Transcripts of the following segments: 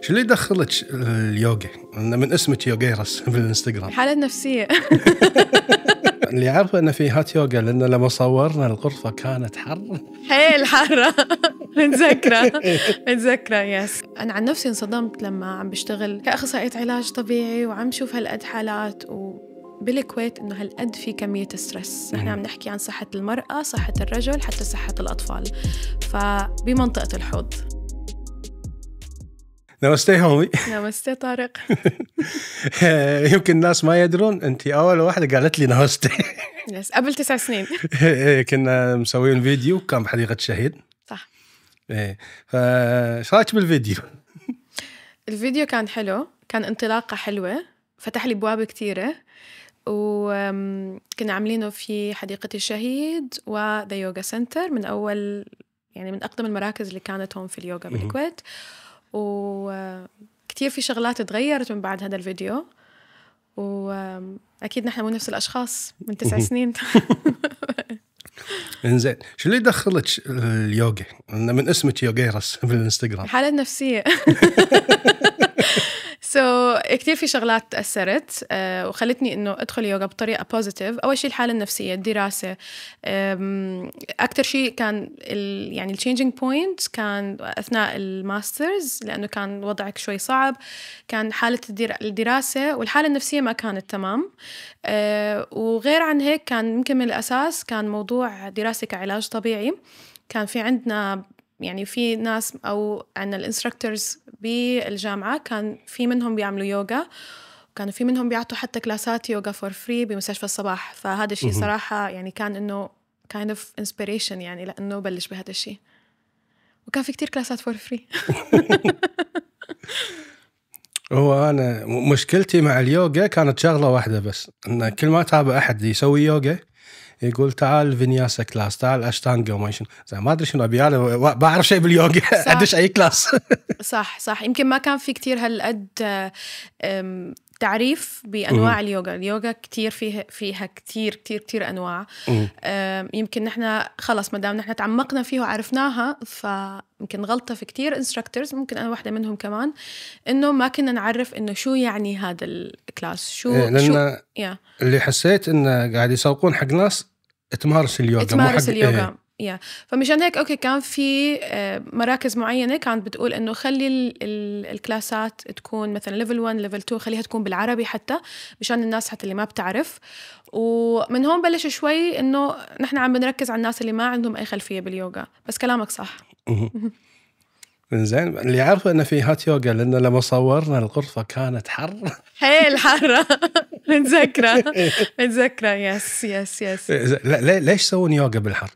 شو اللي دخلك اليوغا؟ من اسمك يوغيرس الانستغرام حالة نفسية اللي عارفه انه في هات يوغا لان لما صورنا الغرفه كانت حر حيل حاره متذكره متذكره يس انا عن نفسي انصدمت لما عم بشتغل كاخصائيه علاج طبيعي وعم شوف هالقد حالات و بالكويت انه هالقد في كميه ستريس، نحن عم نحكي عن صحه المراه، صحه الرجل، حتى صحه الاطفال. فبمنطقه الحوض نمستي هومي نمستي طارق يمكن الناس ما يدرون انت اول واحده قالت لي نمستي يس قبل تسع سنين إيه، كنا مسويين فيديو كان بحديقه الشهيد صح ايه فايش رايك بالفيديو؟ الفيديو كان حلو كان انطلاقه حلوه فتح لي ابواب كثيره وكنا عاملينه في حديقة الشهيد وذا يوغا سنتر من أول يعني من أقدم المراكز اللي كانت هون في اليوغا بالكويت وكتير في شغلات تغيرت من بعد هذا الفيديو واكيد نحن مو نفس الاشخاص من تسع سنين انزين شو اللي دخلك اليوغا؟ من اسمك يوغيرس في الانستغرام حالات نفسية سو so, كثير في شغلات تاثرت آه، وخلتني انه ادخل يوغا بطريقه بوزيتيف اول شيء الحاله النفسيه الدراسه اكثر شيء كان ال يعني التشينجينج بوينت كان اثناء الماسترز لانه كان وضعك شوي صعب كان حاله الدراسه والحاله النفسيه ما كانت تمام آه، وغير عن هيك كان يمكن من الاساس كان موضوع دراسه كعلاج طبيعي كان في عندنا يعني في ناس او عندنا الانستراكتورز بالجامعه كان في منهم بيعملوا يوغا كانوا في منهم بيعطوا حتى كلاسات يوغا فور فري بمستشفى الصباح فهذا الشيء صراحه يعني كان انه كايند اوف انسبيريشن يعني لانه بلش بهذا الشيء وكان في كتير كلاسات فور فري هو انا مشكلتي مع اليوغا كانت شغله واحده بس ان كل ما تابع احد يسوي يوغا يقول تعال فينياسا كلاس تعال اشتانجا وما شنو ما ادري شنو ابي انا بعرف شيء باليوغا ادش اي كلاس صح صح يمكن ما كان في كثير هالقد تعريف بانواع مم. اليوغا اليوغا كثير فيها فيها كثير كثير كثير انواع يمكن نحن خلص ما دام نحن تعمقنا فيه وعرفناها فيمكن غلطه في كثير انستراكتورز ممكن انا واحده منهم كمان انه ما كنا نعرف انه شو يعني هذا الكلاس شو إيه، لأن شو اللي حسيت انه قاعد يسوقون حق ناس تمارس اليوغا تمارس اليوغا يا إيه. فمشان هيك اوكي كان في آه، مراكز معينه كانت بتقول انه خلي الكلاسات تكون مثلا ليفل 1 ليفل 2 خليها تكون بالعربي حتى مشان الناس حتى اللي ما بتعرف ومن هون بلش شوي انه نحن عم بنركز على الناس اللي ما عندهم اي خلفيه باليوغا بس كلامك صح زين اللي عارفه انه في هات يوجا لان لما صورنا الغرفه كانت حر حيل حاره متذكره متذكره يس يس يس لا ليش يسوون يوجا بالحر؟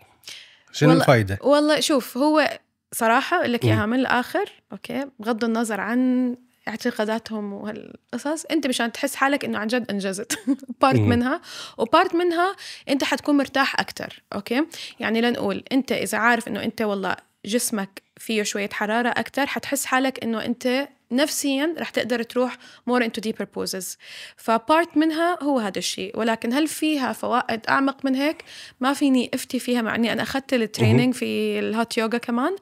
شنو الفائده؟ والله شوف هو صراحه اقول لك اياها من الاخر اوكي بغض النظر عن اعتقاداتهم وهالقصص انت مشان تحس حالك انه عن جد انجزت بارت منها وبارت منها انت حتكون مرتاح اكثر اوكي يعني لنقول انت اذا عارف انه انت والله جسمك فيه شوية حرارة أكتر حتحس حالك إنه أنت نفسيا رح تقدر تروح مور انتو ديبر بوزز فبارت منها هو هذا الشيء ولكن هل فيها فوائد اعمق من هيك ما فيني افتي فيها مع اني انا اخذت التريننج في الهوت يوغا كمان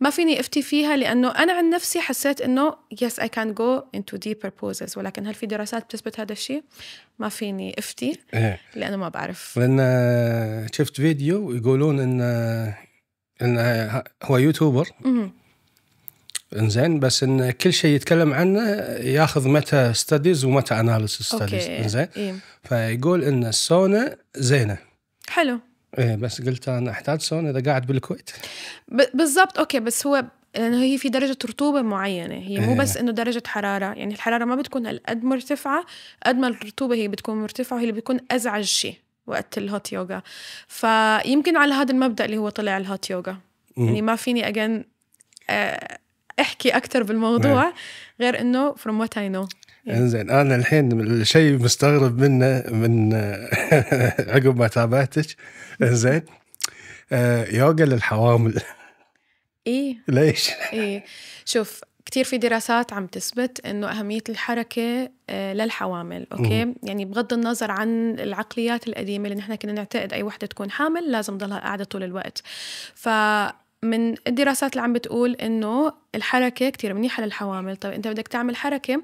ما فيني افتي فيها لانه انا عن نفسي حسيت انه يس اي كان جو انتو ديبر بوزز ولكن هل في دراسات بتثبت هذا الشيء ما فيني افتي إيه. لانه ما بعرف لان شفت فيديو يقولون ان انه هو يوتيوبر انزين بس ان كل شيء يتكلم عنه ياخذ متى ستاديز ومتى اناليسيس ستاديز انزين إيه. فيقول ان السونا زينه حلو ايه بس قلت انا احتاج سونا اذا قاعد بالكويت بالضبط اوكي بس هو لانه هي في درجه رطوبه معينه هي مو بس إيه. انه درجه حراره يعني الحراره ما بتكون هالقد مرتفعه قد ما الرطوبه هي بتكون مرتفعه وهي اللي بتكون ازعج شيء وقت الهوت يوغا فيمكن على هذا المبدا اللي هو طلع الهوت يوغا يعني ما فيني اجين آه، احكي اكثر بالموضوع نعم. غير انه فروم وات اي نو انزين انا الحين الشيء مستغرب منه من عقب ما تابعتك انزين آه يوغا للحوامل ايه ليش؟ ايه شوف كتير في دراسات عم تثبت انه اهميه الحركه آه، للحوامل اوكي مم. يعني بغض النظر عن العقليات القديمه اللي نحن كنا نعتقد اي وحده تكون حامل لازم تضلها قاعده طول الوقت ف من الدراسات اللي عم بتقول انه الحركه كتير منيحه للحوامل طيب انت بدك تعمل حركه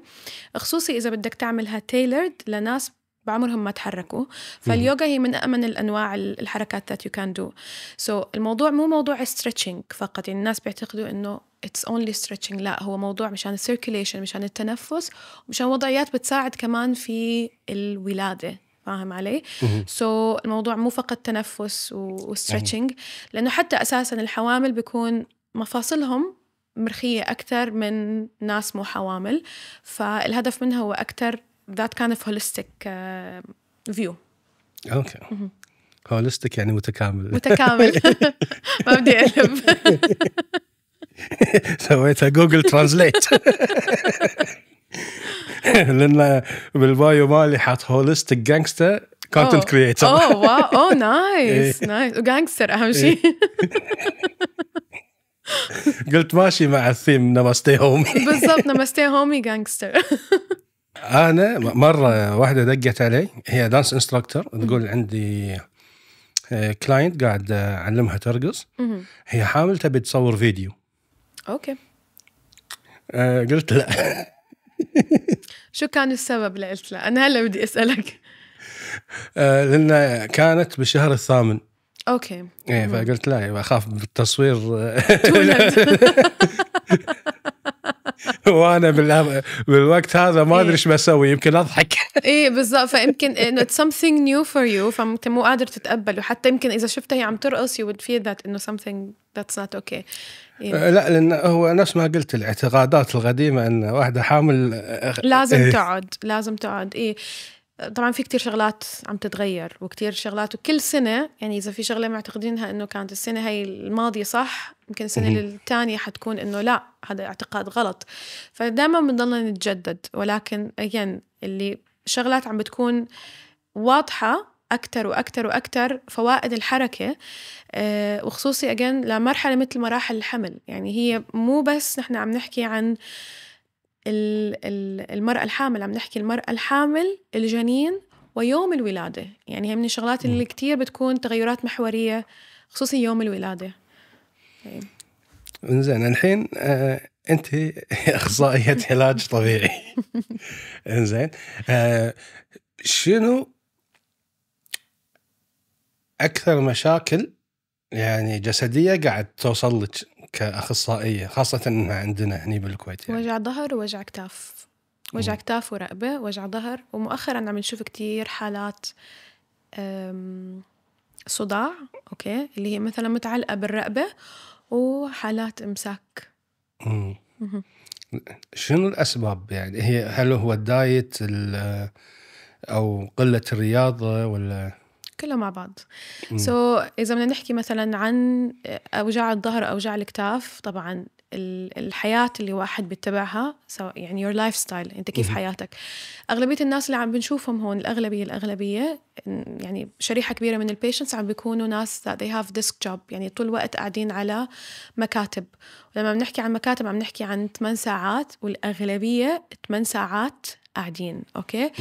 خصوصي اذا بدك تعملها تيلرد لناس بعمرهم ما تحركوا فاليوغا هي من أمن الأنواع الحركات ذات يو كان دو سو الموضوع مو موضوع ستريتشنج فقط يعني الناس بيعتقدوا إنه اتس اونلي ستريتشنج لا هو موضوع مشان السيركيليشن مشان التنفس مشان وضعيات بتساعد كمان في الولادة فاهم علي؟ سو so, الموضوع مو فقط تنفس وستريتشنج لانه حتى اساسا الحوامل بيكون مفاصلهم مرخية أكثر من ناس مو حوامل فالهدف منها هو أكثر ذات كان اوف holistic فيو اوكي هولستيك يعني متكامل متكامل ما بدي اقلب سويتها جوجل ترانزليت لان بالبايو مالي حاط هولستيك جانجستر كونتنت كريتر اوه واو اوه نايس نايس وجانجستر اهم شيء إيه. قلت ماشي مع الثيم نمستي هومي بالضبط نمستي هومي جانجستر انا مره واحده دقت علي هي دانس انستراكتور تقول عندي كلاينت آه، قاعد آه، اعلمها ترقص هي حامل تبي تصور فيديو اوكي آه، قلت لا شو كان السبب اللي قلت لا انا هلا بدي اسالك لان كانت بالشهر الثامن اوكي ايه فقلت لا اخاف بالتصوير وانا بالوقت هذا ما ادري إيه. ايش بسوي يمكن اضحك ايه بالضبط فيمكن انه سمثينغ نيو فور يو فانت مو قادر تتقبله حتى يمكن اذا شفتها هي عم ترقص يو ود فيل ذات انه سمثينغ ذاتس نوت اوكي لا لان هو نفس ما قلت الاعتقادات القديمه ان واحده حامل أه، لازم إيه. تقعد لازم تقعد ايه طبعا في كتير شغلات عم تتغير وكتير شغلات وكل سنة يعني إذا في شغلة معتقدينها إنه كانت السنة هاي الماضية صح يمكن السنة الثانية حتكون إنه لا هذا اعتقاد غلط فدائما بنضلنا نتجدد ولكن أجين اللي شغلات عم بتكون واضحة أكتر وأكتر وأكتر فوائد الحركة آه، وخصوصي أجين لمرحلة مثل مراحل الحمل يعني هي مو بس نحن عم نحكي عن أه المرأة الحامل عم نحكي المرأة الحامل الجنين ويوم الولادة يعني هي من الشغلات اللي كتير بتكون تغيرات محورية خصوصي يوم الولادة طيب. انزين الحين آه انت اخصائيه علاج طبيعي انزين آه شنو اكثر مشاكل يعني جسديه قاعد توصل لك كاخصائيه خاصه انها عندنا هني بالكويت يعني. وجع ظهر ووجع كتاف وجع كتاف ورقبه وجع ظهر ومؤخرا عم نشوف كتير حالات صداع اوكي اللي هي مثلا متعلقه بالرقبه وحالات امساك شنو الاسباب يعني هي هل هو الدايت او قله الرياضه ولا كلها مع بعض سو so, اذا بدنا نحكي مثلا عن اوجاع الظهر اوجاع الاكتاف طبعا الحياة اللي واحد بيتبعها سواء يعني يور لايف ستايل انت كيف حياتك اغلبية الناس اللي عم بنشوفهم هون الاغلبية الاغلبية يعني شريحة كبيرة من البيشنتس عم بيكونوا ناس that they have desk job يعني طول الوقت قاعدين على مكاتب ولما بنحكي عن مكاتب عم نحكي عن 8 ساعات والاغلبية 8 ساعات قاعدين اوكي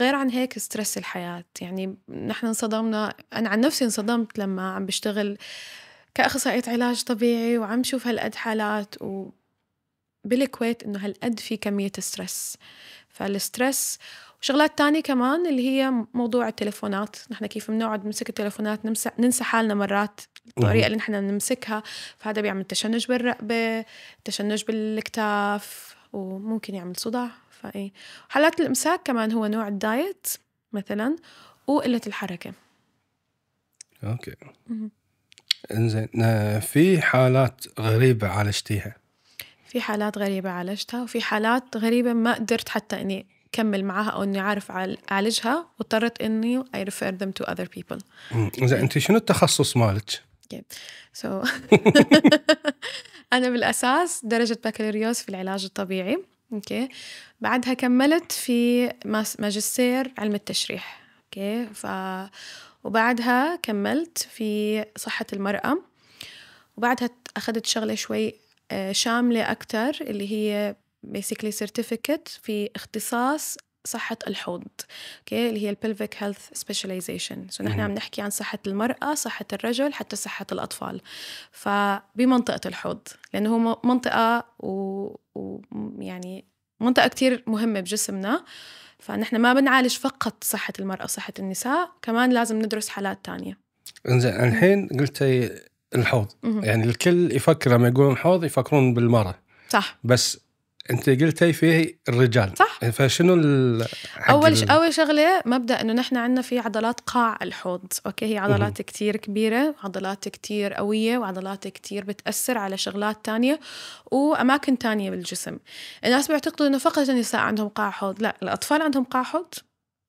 غير عن هيك ستريس الحياه يعني نحن انصدمنا انا عن نفسي انصدمت لما عم بشتغل كاخصائيه علاج طبيعي وعم شوف هالقد حالات و بالكويت انه هالقد في كميه ستريس فالستريس وشغلات تانية كمان اللي هي موضوع التليفونات نحن كيف بنقعد نمسك التليفونات نمسك ننسى حالنا مرات الطريقة اللي نحن نمسكها فهذا بيعمل تشنج بالرقبة تشنج بالكتاف وممكن يعمل صداع فاي حالات الامساك كمان هو نوع الدايت مثلا وقله الحركه اوكي انزين آه، في حالات غريبه عالجتيها في حالات غريبه عالجتها وفي حالات غريبه ما قدرت حتى اني كمل معاها او اني عارف اعالجها واضطرت اني اي ريفير ذم تو اذر بيبل زين انت شنو التخصص مالك؟ سو انا بالاساس درجه بكالوريوس في العلاج الطبيعي اوكي بعدها كملت في ماجستير علم التشريح اوكي ف وبعدها كملت في صحة المرأة وبعدها أخذت شغلة شوي آه، شاملة أكتر اللي هي basically certificate في اختصاص صحة الحوض اوكي اللي هي البلفيك هيلث سبيشاليزيشن سو نحن عم نحكي عن صحة المرأة صحة الرجل حتى صحة الأطفال فبمنطقة الحوض لأنه هو منطقة ويعني و... يعني منطقة كتير مهمة بجسمنا فنحن ما بنعالج فقط صحة المرأة صحة النساء كمان لازم ندرس حالات تانية انزين الحين قلتي الحوض يعني الكل يفكر لما يقولون حوض يفكرون بالمرأة صح بس انت قلتي فيه الرجال صح فشنو اول اول شغله مبدا انه نحن عندنا في عضلات قاع الحوض اوكي هي عضلات كثير كبيره عضلات كثير قويه وعضلات كثير بتاثر على شغلات تانية واماكن تانية بالجسم الناس بيعتقدوا انه فقط النساء عندهم قاع حوض لا الاطفال عندهم قاع حوض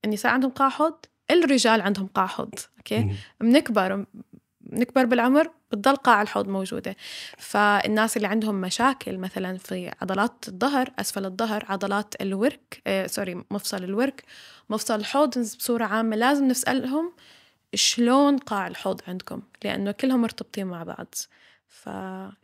النساء عندهم قاع حوض الرجال عندهم قاع حوض اوكي بنكبر نكبر بالعمر بتضل قاع الحوض موجودة فالناس اللي عندهم مشاكل مثلا في عضلات الظهر أسفل الظهر عضلات الورك آه، سوري مفصل الورك مفصل الحوض بصورة عامة لازم نسألهم شلون قاع الحوض عندكم لأنه كلهم مرتبطين مع بعض ف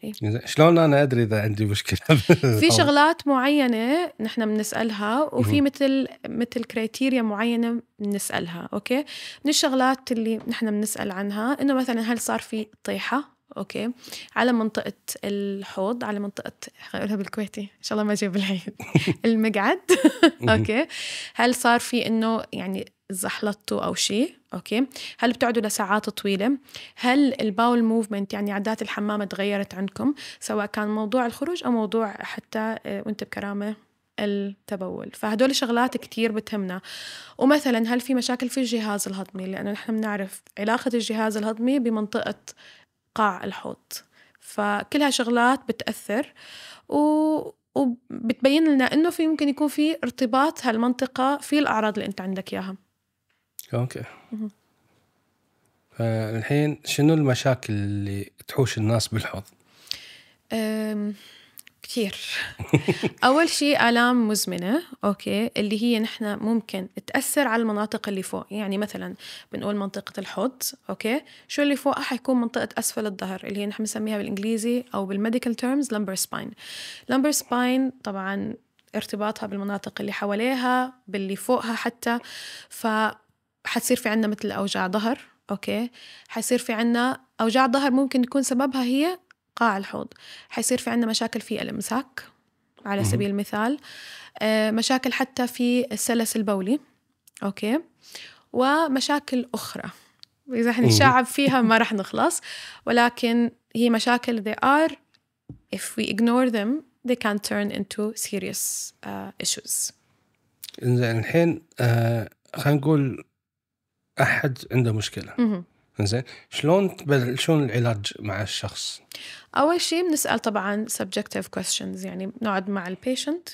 إيه؟ شلون انا ادري اذا عندي مشكله في شغلات معينه نحن بنسالها وفي مثل مثل كريتيريا معينه بنسالها اوكي من الشغلات اللي نحن بنسال عنها انه مثلا هل صار في طيحه اوكي على منطقه الحوض على منطقه اقولها بالكويتي ان شاء الله ما اجيب العيد المقعد اوكي هل صار في انه يعني زحلطتوا او شيء اوكي هل بتقعدوا لساعات طويله هل الباول موفمنت يعني عادات الحمام تغيرت عندكم سواء كان موضوع الخروج او موضوع حتى آه، وانت بكرامه التبول فهدول شغلات كتير بتهمنا ومثلا هل في مشاكل في الجهاز الهضمي لأنه نحن بنعرف علاقة الجهاز الهضمي بمنطقة قاع الحوض فكلها شغلات بتأثر و... وبتبين لنا انه في ممكن يكون في ارتباط هالمنطقه في الاعراض اللي انت عندك اياها اوكي فالحين شنو المشاكل اللي تحوش الناس بالحوض؟ كثير أول شيء آلام مزمنة أوكي اللي هي نحن ممكن تأثر على المناطق اللي فوق يعني مثلا بنقول منطقة الحوض أوكي شو اللي فوقها حيكون منطقة أسفل الظهر اللي هي نحن بنسميها بالإنجليزي أو بالميديكال تيرمز لمبر سباين لمبر سباين طبعا ارتباطها بالمناطق اللي حواليها باللي فوقها حتى ف حتصير في عندنا مثل أوجاع ظهر أوكي حيصير في عندنا أوجاع ظهر ممكن يكون سببها هي قاع الحوض حيصير في عندنا مشاكل في الإمساك على سبيل المثال آه، مشاكل حتى في السلس البولي أوكي ومشاكل أخرى إذا حنشعب فيها ما رح نخلص ولكن هي مشاكل they are if we ignore them they can turn into serious uh, issues. زين الحين آه خلينا نقول احد عنده مشكله زين شلون شلون العلاج مع الشخص؟ اول شيء بنسال طبعا سبجكتيف questions يعني بنقعد مع البيشنت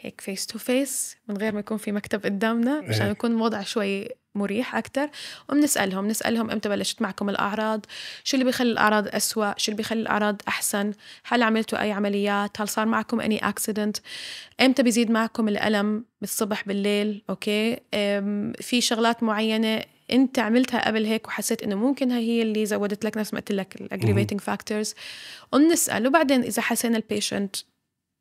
هيك فيس تو فيس من غير ما يكون في مكتب قدامنا إيه. عشان يكون الوضع شوي مريح اكثر وبنسالهم نسالهم امتى بلشت معكم الاعراض شو اللي بيخلي الاعراض اسوا شو اللي بيخلي الاعراض احسن هل عملتوا اي عمليات هل صار معكم اني اكسيدنت امتى بيزيد معكم الالم بالصبح بالليل اوكي في شغلات معينه انت عملتها قبل هيك وحسيت انه ممكن هي هي اللي زودت لك نفس ما قلت لك الاجريبيتنج فاكتورز ونسال وبعدين اذا حسينا البيشنت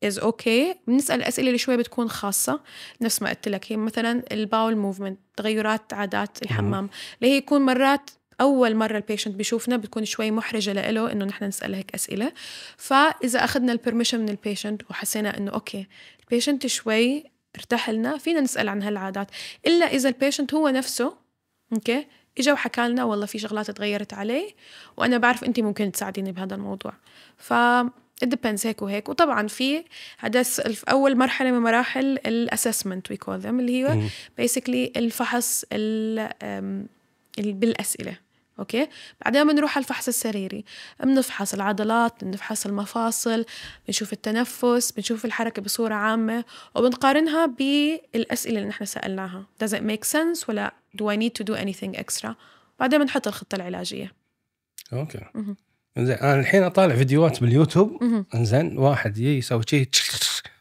از اوكي بنسال الاسئله اللي شوي بتكون خاصه نفس ما قلت لك هي مثلا الباول موفمنت تغيرات عادات الحمام اللي هي يكون مرات اول مره البيشنت بيشوفنا بتكون شوي محرجه لإله انه نحن نسال هيك اسئله فاذا اخذنا البرميشن من البيشنت وحسينا انه اوكي البيشنت شوي ارتاح لنا فينا نسال عن هالعادات الا اذا البيشنت هو نفسه اوكي اجا وحكى لنا والله في شغلات تغيرت عليه وانا بعرف انت ممكن تساعديني بهذا الموضوع ف ديبندز هيك وهيك وطبعا في هذا اول مرحله من مراحل الاسسمنت وي كول ذم اللي هي بيسكلي الفحص بالاسئله اوكي بعدين بنروح على الفحص السريري بنفحص العضلات بنفحص المفاصل بنشوف التنفس بنشوف الحركه بصوره عامه وبنقارنها بالاسئله اللي نحن سالناها does it make sense ولا do I need to do anything extra بعدين بنحط الخطه العلاجيه اوكي زين انا الحين اطالع فيديوهات باليوتيوب زين واحد يسوي شيء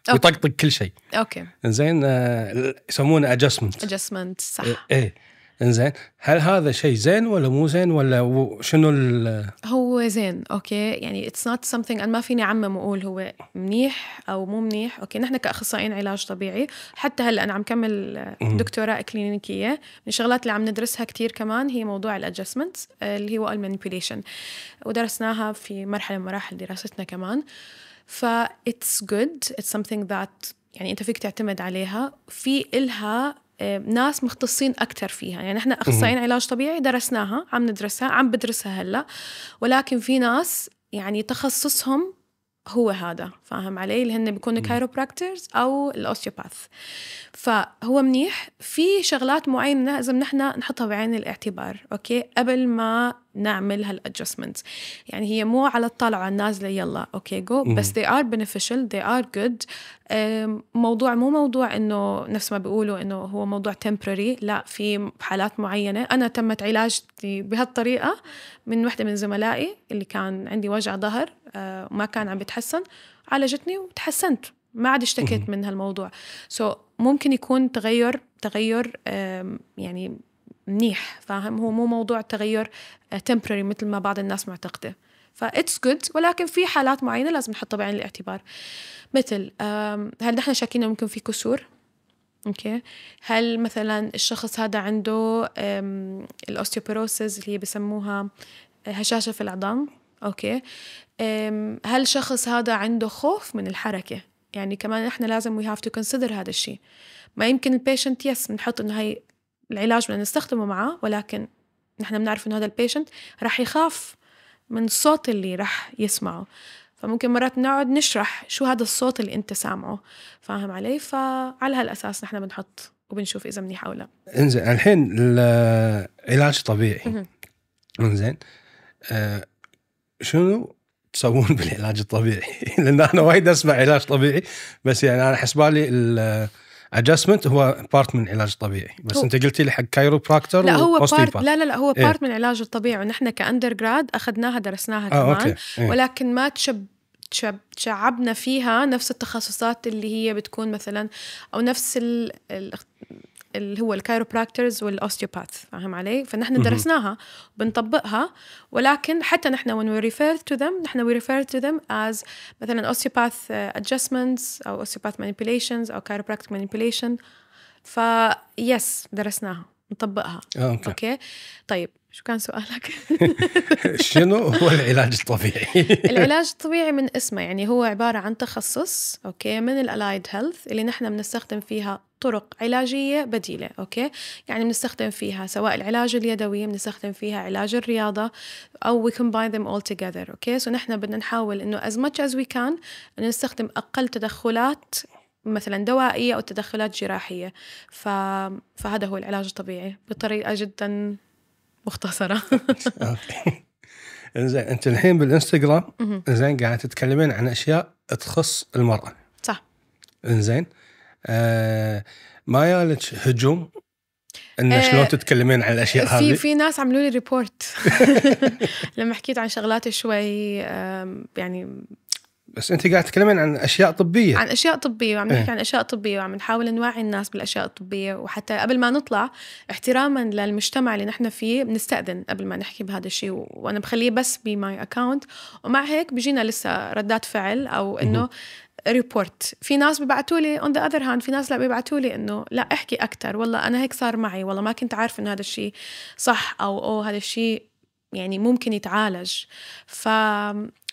يطقطق كل شيء اوكي زين آه، يسمونه ادجستمنت ادجستمنت صح ايه, إيه. انزين هل هذا شيء زين ولا مو زين ولا شنو ال هو زين اوكي يعني اتس نوت سمثينج انا ما فيني اعمم واقول هو منيح او مو منيح اوكي نحن كاخصائيين علاج طبيعي حتى هلا انا عم كمل دكتوراه كلينيكيه من الشغلات اللي عم ندرسها كثير كمان هي موضوع الادجستمنت اللي هو المانيبيوليشن ودرسناها في مرحله من مراحل دراستنا كمان ف اتس جود اتس سمثينج ذات يعني انت فيك تعتمد عليها في الها ناس مختصين اكثر فيها يعني احنا اخصائيين علاج طبيعي درسناها عم ندرسها عم بدرسها هلا ولكن في ناس يعني تخصصهم هو هذا فاهم علي اللي هن بيكونوا كايروبراكترز او الاوستيوباث فهو منيح في شغلات معينه لازم نحن نحطها بعين الاعتبار اوكي قبل ما نعمل هالادجستمنت يعني هي مو على الطالعه النازله يلا اوكي جو بس they are beneficial they are good موضوع مو موضوع انه نفس ما بيقولوا انه هو موضوع temporary لا في حالات معينه انا تمت علاجتي بهالطريقه من وحده من زملائي اللي كان عندي وجع ظهر وما آه، كان عم بتحسن عالجتني وتحسنت ما عاد اشتكيت من هالموضوع سو so, ممكن يكون تغير تغير يعني منيح فاهم هو مو موضوع تغير تمبرري آه، مثل ما بعض الناس معتقده فاتس جود ولكن في حالات معينه لازم نحطها بعين الاعتبار مثل هل نحن شاكين ممكن في كسور اوكي هل مثلا الشخص هذا عنده الاوستيوبروسيس اللي بسموها آه، هشاشه في العظام اوكي هل الشخص هذا عنده خوف من الحركه يعني كمان احنا لازم وي هاف تو كونسيدر هذا الشيء ما يمكن البيشنت يس بنحط انه هي العلاج بدنا نستخدمه معاه ولكن نحن بنعرف انه هذا البيشنت رح يخاف من الصوت اللي رح يسمعه فممكن مرات نقعد نشرح شو هذا الصوت اللي انت سامعه فاهم علي فعلى هالاساس نحن بنحط وبنشوف اذا منيح او لا انزين الحين العلاج طبيعي انزين آه، شنو تسوون بالعلاج الطبيعي لان انا وايد اسمع علاج طبيعي بس يعني انا حسبالي ادجستمنت هو بارت من العلاج الطبيعي بس انت قلتي لي حق براكتر لا هو بارت, لا لا لا هو إيه؟ بارت من العلاج الطبيعي ونحن كاندر جراد اخذناها درسناها آه، كمان آه أوكي. إيه؟ ولكن ما تشب شعبنا فيها نفس التخصصات اللي هي بتكون مثلا او نفس ال... اللي هو الكايروبراكترز والاوستيوباث فاهم علي فنحن درسناها بنطبقها ولكن حتى نحن when we refer to them نحن we refer to them as مثلا osteopath adjustments او osteopath manipulations او chiropractic manipulation ف يس درسناها نطبقها آه، اوكي, أوكي. طيب شو كان سؤالك؟ شنو هو العلاج الطبيعي؟ العلاج الطبيعي من اسمه يعني هو عبارة عن تخصص أوكي من الألايد هيلث اللي نحن بنستخدم فيها طرق علاجية بديلة أوكي يعني بنستخدم فيها سواء العلاج اليدوي بنستخدم فيها علاج الرياضة أو we combine them all together أوكي سو نحن بدنا نحاول إنه as much as we can نستخدم أقل تدخلات مثلا دوائية أو تدخلات جراحية ف... فهذا هو العلاج الطبيعي بطريقة جدا مختصره زين انت الحين بالانستغرام زين قاعد تتكلمين عن اشياء تخص المراه صح زين آه ما يالك هجوم ان آه شلون تتكلمين عن الاشياء هذه في في ناس عملوا لي ريبورت لما حكيت عن شغلات شوي يعني بس انت قاعد تتكلمين عن اشياء طبيه عن اشياء طبيه وعم نحكي إيه؟ عن اشياء طبيه وعم نحاول نوعي الناس بالاشياء الطبيه وحتى قبل ما نطلع احتراما للمجتمع اللي نحن فيه بنستاذن قبل ما نحكي بهذا الشيء وانا بخليه بس بماي اكونت ومع هيك بيجينا لسه ردات فعل او انه ريبورت في ناس ببعثوا لي اون ذا اذر هاند في ناس لا ببعثوا لي انه لا احكي اكثر والله انا هيك صار معي والله ما كنت عارف انه هذا الشيء صح او او هذا الشيء يعني ممكن يتعالج ف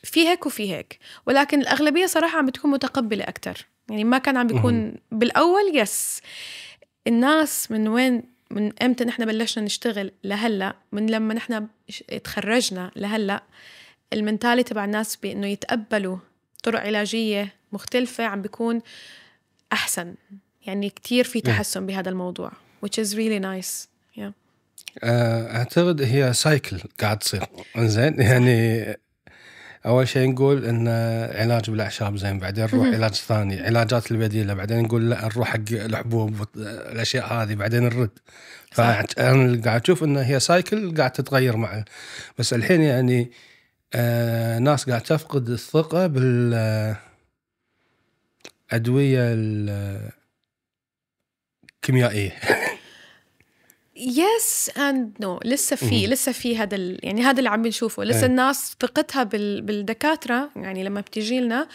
في هيك وفي هيك ولكن الأغلبية صراحة عم بتكون متقبلة اكثر يعني ما كان عم بيكون بالأول يس الناس من وين من امتى نحن بلشنا نشتغل لهلا من لما نحن تخرجنا لهلا المنتالي تبع الناس بانه يتقبلوا طرق علاجيه مختلفه عم بيكون احسن يعني كتير في تحسن بهذا الموضوع which is really nice yeah. آه، اعتقد هي سايكل قاعد تصير انزين يعني اول شيء نقول ان علاج بالاعشاب زين بعدين نروح علاج ثاني علاجات البديله بعدين نقول لا نروح حق الحبوب الاشياء هذه بعدين نرد فانا قاعد اشوف ان هي سايكل قاعد تتغير مع بس الحين يعني آه ناس قاعد تفقد الثقه بال ادويه الكيميائيه يس اند نو لسه في لسه في هذا يعني هذا اللي عم بنشوفه لسه إيه. الناس ثقتها بال بالدكاتره يعني لما بتجي لنا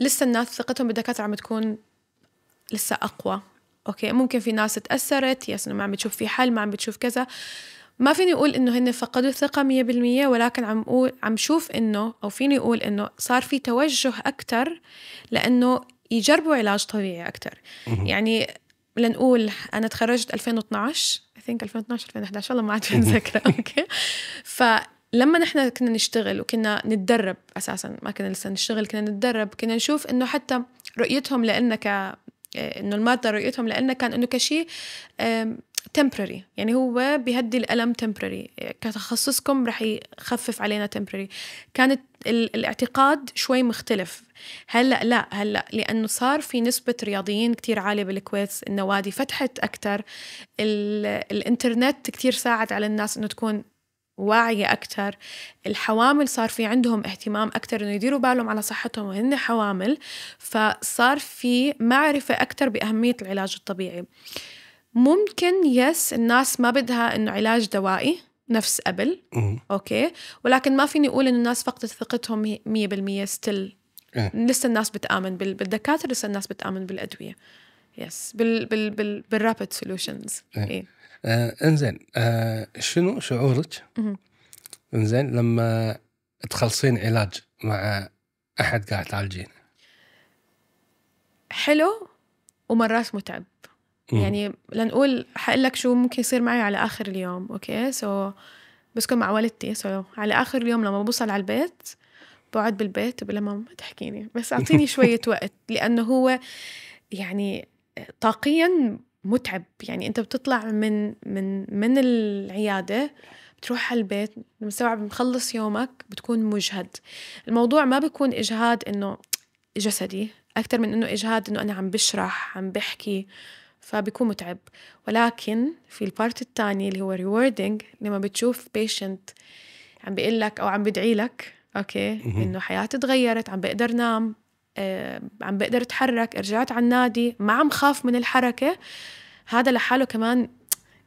لسه الناس ثقتهم بالدكاتره عم تكون لسه اقوى اوكي ممكن في ناس تاثرت يس انه ما عم بتشوف في حل ما عم بتشوف كذا ما فيني اقول انه هن فقدوا الثقه 100% ولكن عم اقول عم شوف انه او فيني اقول انه صار في توجه اكثر لانه يجربوا علاج طبيعي اكثر يعني لنقول انا تخرجت 2012 ثينك 2012 2011 والله ما عاد مذاكره اوكي فلما نحن كنا نشتغل وكنا نتدرب اساسا ما كنا لسه نشتغل كنا نتدرب كنا نشوف انه حتى رؤيتهم لانك انه الماده رؤيتهم لنا كان انه كشيء temporary يعني هو بيهدي الألم temporary كتخصصكم رح يخفف علينا temporary كانت الاعتقاد شوي مختلف هلا لا هلا لانه صار في نسبه رياضيين كتير عاليه بالكويت النوادي فتحت اكثر الانترنت كتير ساعد على الناس انه تكون واعية أكثر الحوامل صار في عندهم اهتمام أكثر إنه يديروا بالهم على صحتهم وهن حوامل فصار في معرفة أكثر بأهمية العلاج الطبيعي ممكن يس الناس ما بدها انه علاج دوائي نفس قبل اوكي ولكن ما فيني اقول انه الناس فقدت ثقتهم 100% ستيل إيه. لسه الناس بتامن بالدكاتره لسه الناس بتامن بالادويه يس بال بال بال بالرابد سولوشنز إيه. إيه. آه، انزين آه، شنو شعورك انزين لما تخلصين علاج مع احد قاعد تعالجين حلو ومرات متعب يعني لنقول لك شو ممكن يصير معي على اخر اليوم اوكي سو بسكن مع والدتي سو so, على اخر اليوم لما بوصل على البيت بقعد بالبيت بقول ماما ما تحكيني بس اعطيني شويه وقت لانه هو يعني طاقيا متعب يعني انت بتطلع من من من العياده بتروح على البيت مستوعب مخلص يومك بتكون مجهد الموضوع ما بيكون اجهاد انه جسدي اكثر من انه اجهاد انه انا عم بشرح عم بحكي فبيكون متعب ولكن في البارت الثاني اللي هو ريوردنج لما بتشوف بيشنت عم بيقول لك او عم بدعي لك اوكي انه حياتي تغيرت عم بقدر نام آه، عم بقدر اتحرك رجعت على النادي ما عم خاف من الحركه هذا لحاله كمان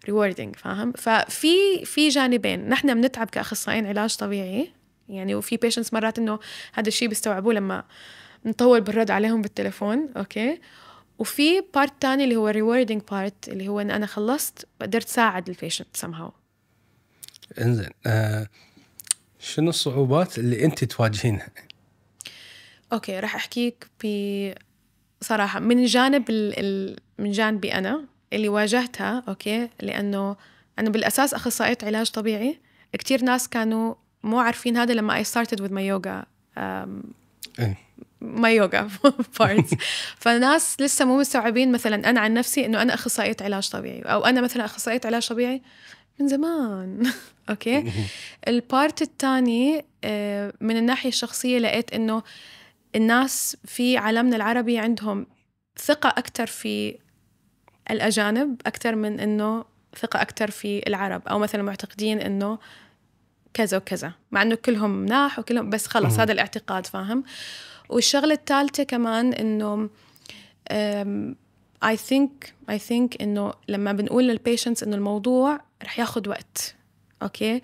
ريوردنج فاهم ففي في جانبين نحن بنتعب كاخصائيين علاج طبيعي يعني وفي بيشنتس مرات انه هذا الشيء بيستوعبوه لما نطول بالرد عليهم بالتليفون اوكي وفي بارت تاني اللي هو الريوردنج بارت اللي هو ان انا خلصت قدرت ساعد البيشنت somehow انزين آه شنو الصعوبات اللي انت تواجهينها؟ اوكي راح احكيك بصراحه من جانب ال... ال... من جانبي انا اللي واجهتها اوكي لانه انا بالاساس اخصائيه علاج طبيعي كثير ناس كانوا مو عارفين هذا لما I started with my yoga um, ما يوجا بارتس فالناس لسه مو مستوعبين مثلا انا عن نفسي انه انا اخصائيه علاج طبيعي او انا مثلا اخصائيه علاج طبيعي من زمان اوكي البارت الثاني آه، من الناحيه الشخصيه لقيت انه الناس في عالمنا العربي عندهم ثقه اكثر في الاجانب اكثر من انه ثقه اكثر في العرب او مثلا معتقدين انه كذا وكذا مع انه كلهم مناح وكلهم بس خلص هذا الاعتقاد فاهم والشغله الثالثه كمان انه اي ثينك اي ثينك انه لما بنقول للبيشنتس انه الموضوع رح ياخذ وقت اوكي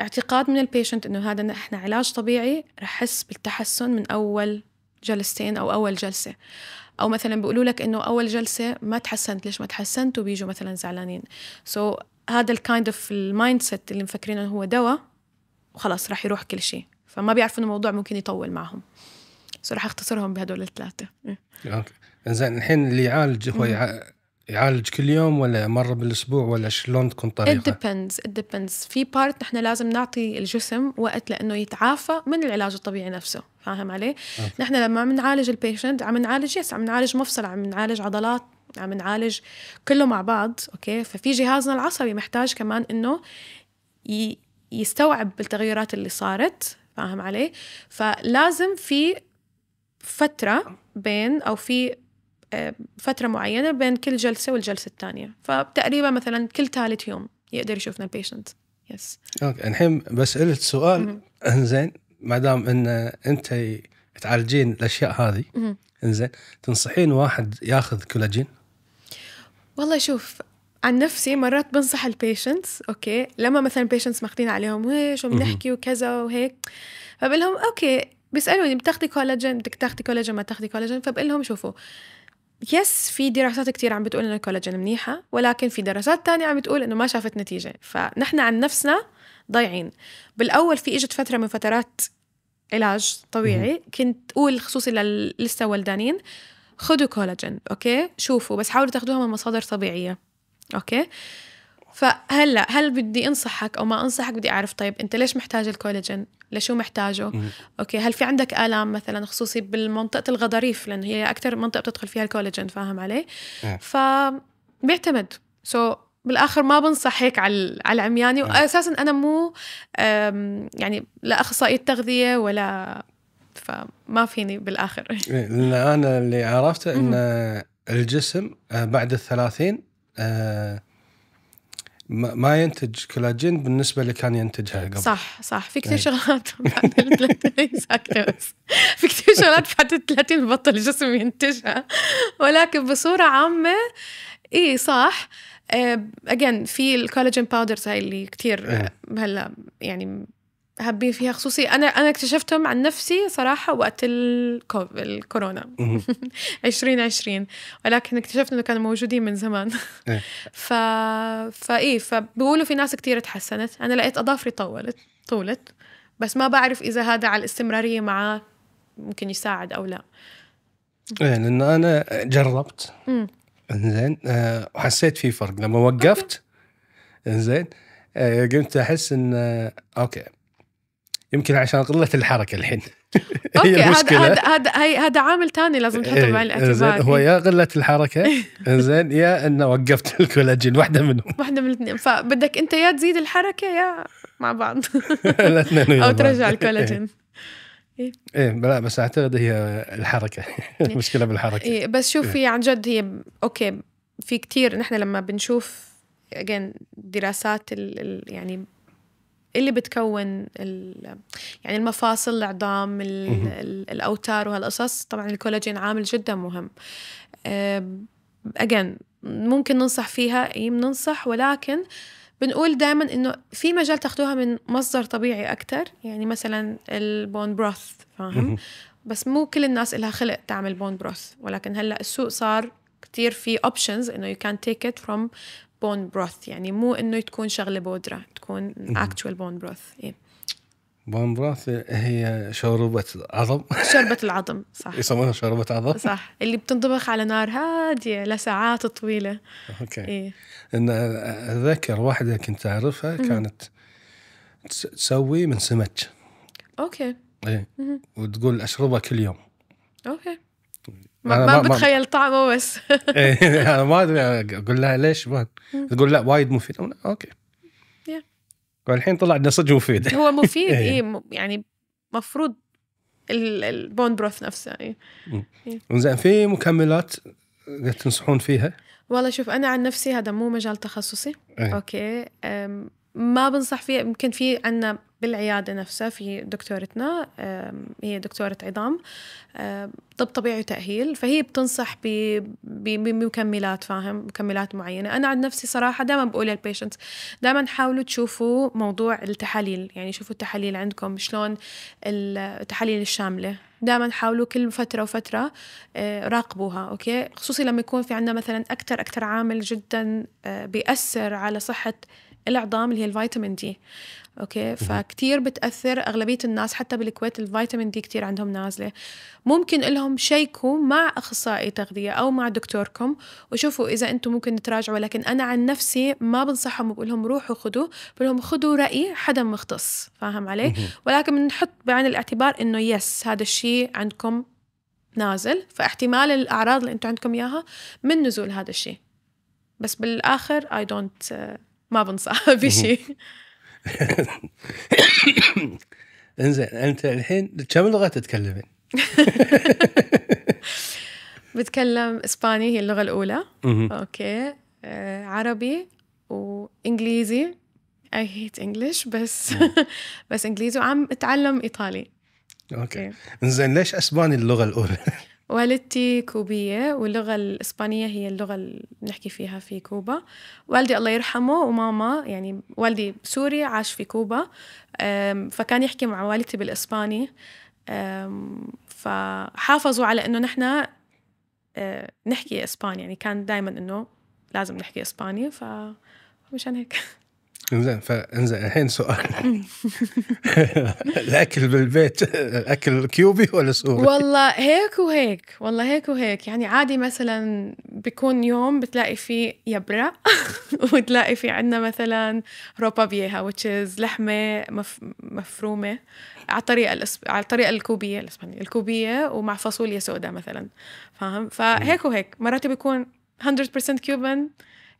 اعتقاد من البيشنت انه هذا احنا علاج طبيعي رح حس بالتحسن من اول جلستين او اول جلسه او مثلا بيقولوا لك انه اول جلسه ما تحسنت ليش ما تحسنت وبيجوا مثلا زعلانين سو so, هذا الكايند اوف المايند سيت اللي مفكرين انه هو دواء وخلاص راح يروح كل شيء فما بيعرفوا انه الموضوع ممكن يطول معهم سو رح اختصرهم بهدول الثلاثه إيه. اوكي زين الحين اللي يعالج هو يعالج كل يوم ولا مره بالاسبوع ولا شلون تكون طريقه؟ it depends it depends في بارت نحن لازم نعطي الجسم وقت لانه يتعافى من العلاج الطبيعي نفسه فاهم علي؟ أوكي. نحن لما عم نعالج البيشنت عم نعالج يس عم نعالج مفصل عم نعالج عضلات عم نعالج كله مع بعض اوكي ففي جهازنا العصبي محتاج كمان انه ي... يستوعب التغيرات اللي صارت فاهم علي؟ فلازم في فترة بين أو في آه، فترة معينة بين كل جلسة والجلسة الثانية فتقريبا مثلا كل ثالث يوم يقدر يشوفنا البيشنت يس اوكي الحين بسألك سؤال انزين ما دام ان انت تعالجين الاشياء هذه انزين تنصحين واحد ياخذ كولاجين؟ والله شوف عن نفسي مرات بنصح البيشنتس اوكي لما مثلا بيشنتس ماخذين عليهم ويش وبنحكي وكذا وهيك فبقول لهم اوكي بيسالوني يعني بتاخدي كولاجين بدك تاخدي كولاجين ما تاخدي كولاجين فبقول لهم شوفوا يس في دراسات كتير عم بتقول انه الكولاجين منيحه ولكن في دراسات تانية عم بتقول انه ما شافت نتيجه فنحن عن نفسنا ضايعين بالاول في اجت فتره من فترات علاج طبيعي كنت قول خصوصي لسه ولدانين خذوا كولاجين اوكي شوفوا بس حاولوا تاخذوها من مصادر طبيعيه اوكي فهلا هل بدي انصحك او ما انصحك بدي اعرف طيب انت ليش محتاج الكولاجين لشو محتاجه اوكي هل في عندك الام مثلا خصوصي بالمنطقه الغضاريف لان هي اكثر منطقه بتدخل فيها الكولاجين فاهم علي اه. ف بيعتمد سو so بالاخر ما بنصح هيك على على عمياني إيه. واساسا انا مو يعني لا اخصائيه تغذيه ولا فما فيني بالاخر إيه، انا اللي عرفته ان الجسم آه، بعد الثلاثين آه، ما ينتج كولاجين بالنسبه اللي كان ينتجها قبل صح صح في كثير إيه. شغلات إيه، في كثير شغلات بعد ال 30 بطل الجسم ينتجها ولكن بصوره عامه اي صح اجين آه، في الكولاجين باودرز هاي اللي كثير إيه. هلا يعني هبي فيها خصوصي انا انا اكتشفتهم عن نفسي صراحه وقت الكورونا 2020 ولكن اكتشفت انه كانوا موجودين من زمان إيه. ف فايه فبيقولوا في ناس كتير تحسنت انا لقيت اظافري طولت طولت بس ما بعرف اذا هذا على الاستمراريه معاه ممكن يساعد او لا ايه لانه انا جربت زين آه، وحسيت في فرق لما وقفت زين آه، قمت احس ان آه، اوكي يمكن عشان قله الحركه الحين هي هذا هذا هذا عامل ثاني لازم تحطه إيه، بعين إيه، الاعتبار هو يا قله الحركه انزين يا انه وقفت الكولاجين واحده منهم واحده من الاثنين فبدك انت يا تزيد الحركه يا مع بعض الاثنين او ترجع إيه. الكولاجين ايه لا بس اعتقد هي الحركه المشكله بالحركه إيه بس شوفي عن جد هي اوكي في كتير نحن لما بنشوف اجين دراسات ال يعني اللي بتكون يعني المفاصل العظام الاوتار وهالقصص طبعا الكولاجين عامل جدا مهم اجين ممكن ننصح فيها بننصح ولكن بنقول دائما انه في مجال تاخذوها من مصدر طبيعي اكثر يعني مثلا البون بروث فاهم بس مو كل الناس لها خلق تعمل بون بروث ولكن هلا السوق صار كتير في اوبشنز انه يو كان تيك ات فروم بون بروث يعني مو انه تكون شغله بودره تكون اكتشوال بون بروث بون بروث هي شوربة عظم شوربة العظم صح يسمونها شوربة عظم صح اللي بتنطبخ على نار هادية لساعات طويلة اوكي إيه؟ إن أتذكر واحدة كنت أعرفها كانت تسوي من سمك اوكي ايه وتقول أشربها كل يوم اوكي ما, ما, ما بتخيل طعمه بس إيه، انا ما ادري اقول لها ليش ما تقول لا وايد مفيد اوكي والحين طلع انه صدق مفيد هو مفيد اي إيه، يعني مفروض البون بروث نفسه اي إيه. زين في مكملات تنصحون فيها؟ والله شوف انا عن نفسي هذا مو مجال تخصصي اوكي ما بنصح فيه يمكن في عندنا بالعيادة نفسها في دكتورتنا هي دكتورة عظام طب طبيعي وتأهيل فهي بتنصح بمكملات فاهم مكملات معينة أنا عن نفسي صراحة دائما بقول للبيشنت دائما حاولوا تشوفوا موضوع التحاليل يعني شوفوا التحاليل عندكم شلون التحاليل الشاملة دائما حاولوا كل فترة وفترة آه، راقبوها أوكي خصوصي لما يكون في عندنا مثلا أكتر أكتر عامل جدا آه، بيأثر على صحة العظام اللي هي الفيتامين دي اوكي فكتير بتاثر اغلبيه الناس حتى بالكويت الفيتامين دي كتير عندهم نازله ممكن لهم شيكوا مع اخصائي تغذيه او مع دكتوركم وشوفوا اذا انتم ممكن تراجعوا لكن انا عن نفسي ما بنصحهم بقول لهم روحوا خذوا بقول لهم خذوا راي حدا مختص فاهم علي ولكن بنحط بعين الاعتبار انه يس هذا الشيء عندكم نازل فاحتمال الاعراض اللي انتم عندكم اياها من نزول هذا الشيء بس بالاخر اي دونت uh, ما بنصح بشيء انزين انت الحين كم لغه تتكلمين؟ بتكلم اسباني هي اللغه الاولى اوكي آه، عربي وانجليزي اي هيت انجلش بس بس انجليزي وعم اتعلم ايطالي اوكي انزين ليش اسباني اللغه الاولى؟ والدتي كوبية واللغة الإسبانية هي اللغة اللي بنحكي فيها في كوبا والدي الله يرحمه وماما يعني والدي سوري عاش في كوبا فكان يحكي مع والدتي بالإسباني فحافظوا على إنه نحن آه، نحكي إسباني يعني كان دايما إنه لازم نحكي إسباني فمشان هيك انزين فانزين الحين سؤال الاكل بالبيت الاكل كيوبي ولا سوري؟ والله هيك وهيك والله هيك وهيك يعني عادي مثلا بيكون يوم بتلاقي فيه يبرة وتلاقي في عندنا مثلا روبا بيها which is لحمة مف... مفرومة على الطريقة على الطريقة الكوبية الاسبانية الكوبية ومع فاصوليا سوداء مثلا فاهم؟ فهيك وهيك مرات بيكون 100% كيوبان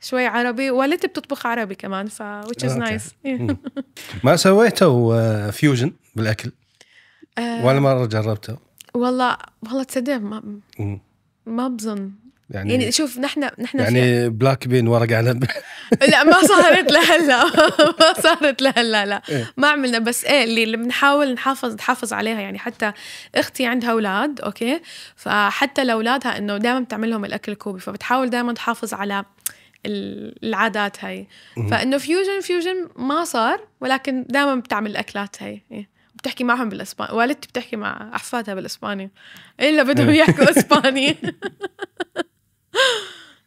شوي عربي والدتي بتطبخ عربي كمان ف which is آه، nice ما سويته آه، فيوجن بالاكل آه، ولا مره جربته والله والله تصدق ما ما بظن يعني, يعني شوف نحن نحن يعني بلاك بين ورق عنب لا ما صارت لهلا ما صارت لهلا لا إيه. ما عملنا بس ايه اللي بنحاول نحافظ نحافظ عليها يعني حتى اختي عندها اولاد اوكي فحتى لاولادها انه دائما بتعمل لهم الاكل كوبي فبتحاول دائما تحافظ على العادات هاي فانه فيوجن فيوجن ما صار ولكن دائما بتعمل الاكلات هاي إيه. بتحكي معهم بالاسباني والدتي بتحكي مع احفادها بالاسباني الا بدهم إيه. يحكوا اسباني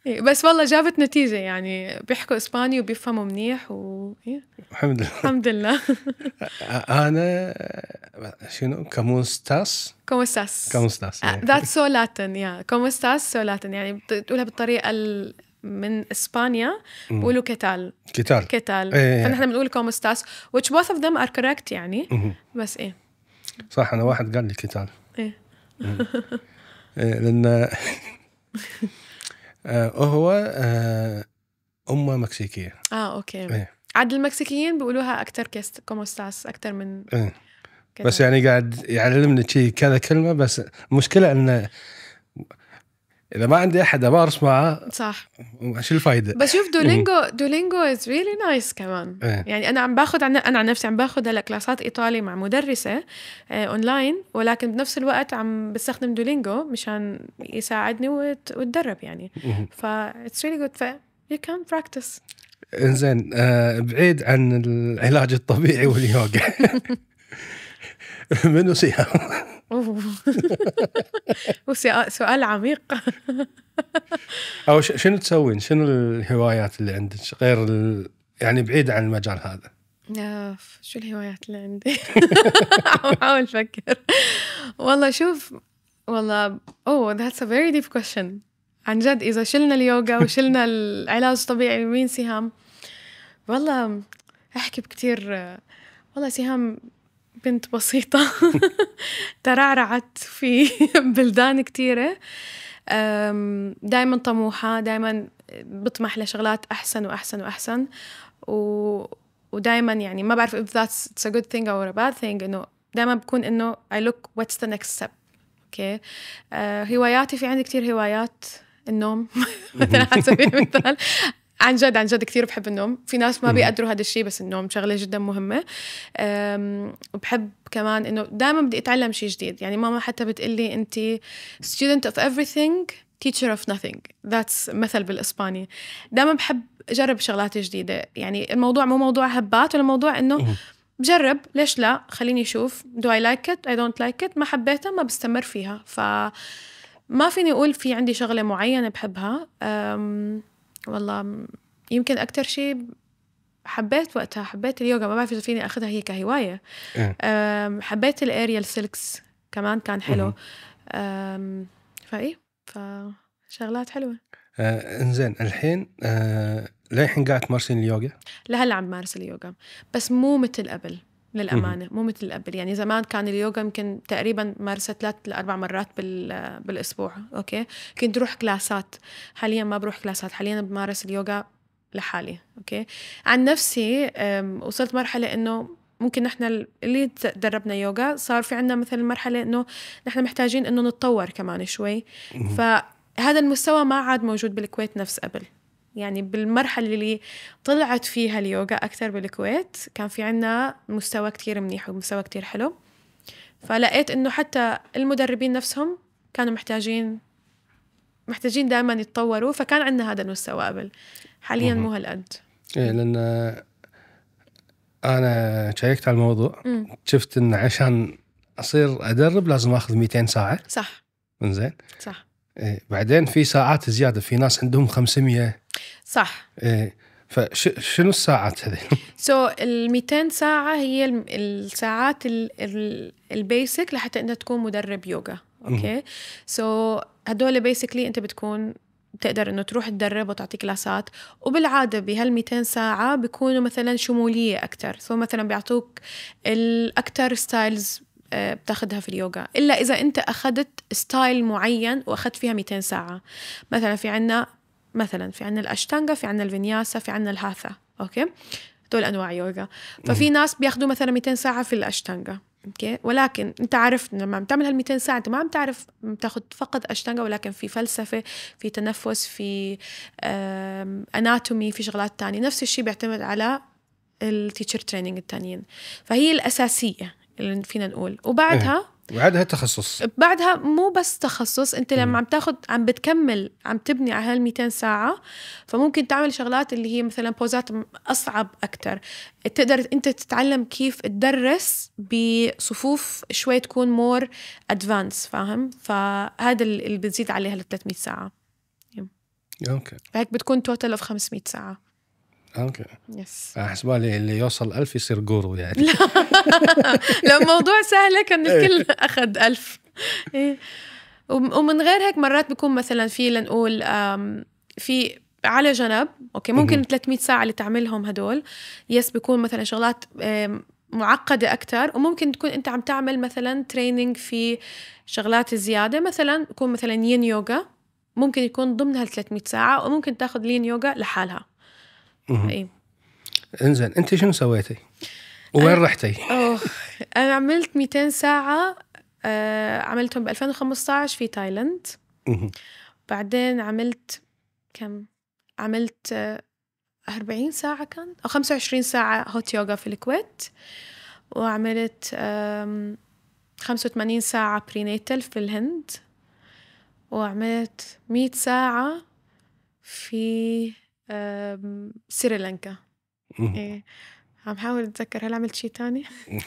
إيه، بس والله جابت نتيجة يعني بيحكوا اسباني وبيفهموا منيح و الحمد لله الحمد لله انا شنو كاموستاس كوموستاس كوموستاس ذات uh, سو لاتن يا كوموستاس سو لاتن يعني, يعني بتقولها بالطريقة من اسبانيا بيقولوا كتال كتال كتال إيه،, إيه. فنحن بنقول كومستاس which both of them are correct يعني مم. بس ايه صح انا واحد قال لي كتال ايه, إيه لان آه، هو آه، امه مكسيكيه اه اوكي إيه. عاد المكسيكيين بيقولوها اكثر كومستاس اكثر من إيه. بس يعني قاعد يعلمني شيء كذا كلمه بس المشكله انه اذا ما عندي احد امارس معه صح شو الفائده بس شوف دولينجو دولينجو از ريلي نايس كمان اه. يعني انا عم باخذ عن انا عن نفسي عم باخذ هلا كلاسات ايطالي مع مدرسه اونلاين آه، ولكن بنفس الوقت عم بستخدم دولينجو مشان يساعدني وتدرب يعني ف اتس ريلي جود ف يو كان براكتس انزين آه بعيد عن العلاج الطبيعي واليوغا منو سيام سؤال عميق او شنو تسوين؟ شنو الهوايات اللي عندك غير ال... يعني بعيد عن المجال هذا؟ اوف آه، شو الهوايات اللي عندي؟ احاول افكر والله شوف والله اوه ذاتس ا فيري ديب كويشن عن جد اذا شلنا اليوغا وشلنا العلاج الطبيعي مين سهام؟ والله احكي بكثير آه، والله سهام بنت بسيطة ترعرعت في بلدان كتيرة دايما طموحة دايما بطمح لشغلات أحسن وأحسن وأحسن و... ودايما يعني ما بعرف if that's it's a good thing or a bad thing إنه دايما بكون إنه I look what's the next step أوكي okay. أه، هواياتي في عندي كتير هوايات النوم مثلا على سبيل المثال عن جد عن جد كثير بحب النوم في ناس ما بيقدروا هذا الشيء بس النوم شغله جدا مهمه وبحب كمان انه دائما بدي اتعلم شيء جديد يعني ماما حتى بتقلي انت student of everything teacher of nothing that's مثل بالاسباني دائما بحب اجرب شغلات جديده يعني الموضوع مو موضوع هبات ولا موضوع انه بجرب ليش لا خليني اشوف دو اي لايك ات اي دونت لايك ات ما حبيتها ما بستمر فيها ف ما فيني اقول في عندي شغله معينه بحبها أم والله يمكن أكتر شيء حبيت وقتها حبيت اليوغا ما بعرف اذا فيني اخذها هي كهوايه إيه. حبيت الاريال سيلكس كمان كان حلو فاي فشغلات حلوه آه انزين الحين آه للحين قاعد تمارسين اليوغا؟ لهلا عم بمارس اليوغا بس مو مثل قبل للامانه مو مثل قبل يعني زمان كان اليوغا يمكن تقريبا مارسها ثلاث لاربع مرات بالاسبوع اوكي كنت اروح كلاسات حاليا ما بروح كلاسات حاليا بمارس اليوغا لحالي اوكي عن نفسي وصلت مرحله انه ممكن نحن اللي دربنا يوغا صار في عندنا مثل مرحله انه نحن محتاجين انه نتطور كمان شوي فهذا المستوى ما عاد موجود بالكويت نفس قبل يعني بالمرحلة اللي طلعت فيها اليوغا أكثر بالكويت كان في عنا مستوى كتير منيح ومستوى كتير حلو فلقيت إنه حتى المدربين نفسهم كانوا محتاجين محتاجين دائما يتطوروا فكان عندنا هذا المستوى قبل حاليا مو هالقد ايه لان انا شيكت على الموضوع مم. شفت ان عشان اصير ادرب لازم اخذ 200 ساعه صح انزين صح إيه بعدين في ساعات زياده في ناس عندهم 500 صح إيه فشنو الساعات هذه؟ سو so, ال 200 ساعه هي الساعات البيسك لحتى انت تكون مدرب يوغا اوكي سو هدول بيسكلي انت بتكون بتقدر انه تروح تدرب وتعطي كلاسات وبالعاده بهال 200 ساعه بيكونوا مثلا شموليه اكثر سو مثلا بيعطوك الاكثر ستايلز آه، بتاخدها في اليوغا إلا إذا أنت أخدت ستايل معين وأخدت فيها 200 ساعة مثلا في عنا مثلا في عنا الأشتانجا في عنا الفينياسا في عنا الهاثا أوكي دول أنواع يوغا ففي ناس بياخدوا مثلا 200 ساعة في الأشتانجا اوكي ولكن انت عارف لما بتعمل هال 200 ساعه انت ما عم تعرف بتاخد فقط اشتانجا ولكن في فلسفه في تنفس في اناتومي في شغلات تانية نفس الشيء بيعتمد على التيتشر تريننج التانيين فهي الاساسيه اللي فينا نقول وبعدها إيه. وبعدها تخصص بعدها مو بس تخصص انت لما عم تاخذ عم بتكمل عم تبني على هال 200 ساعه فممكن تعمل شغلات اللي هي مثلا بوزات اصعب اكثر تقدر انت تتعلم كيف تدرس بصفوف شوي تكون مور ادفانس فاهم فهذا اللي بتزيد عليها ال 300 ساعه اوكي فهيك بتكون توتال اوف 500 ساعه اوكي يس آه، حسبالي اللي يوصل ألف يصير جورو يعني لا لو الموضوع سهل كان إيه. الكل اخذ ألف إيه. ومن غير هيك مرات بكون مثلا في لنقول في على جنب اوكي ممكن 300 ساعه اللي تعملهم هدول يس بكون مثلا شغلات معقدة أكتر وممكن تكون أنت عم تعمل مثلا تريننج في شغلات زيادة مثلا يكون مثلا ين يوغا ممكن يكون ضمن هال 300 ساعة وممكن تاخذ لين يوغا لحالها اي انزين انت شنو سويتي؟ وين أنا... رحتي؟ اوه انا عملت 200 ساعه آه عملتهم ب 2015 في تايلاند بعدين عملت كم عملت آه 40 ساعة كان أو 25 ساعة هوت يوغا في الكويت وعملت آه 85 ساعة برينيتال في الهند وعملت 100 ساعة في سريلانكا إيه. عم حاول اتذكر هل عملت شيء ثاني؟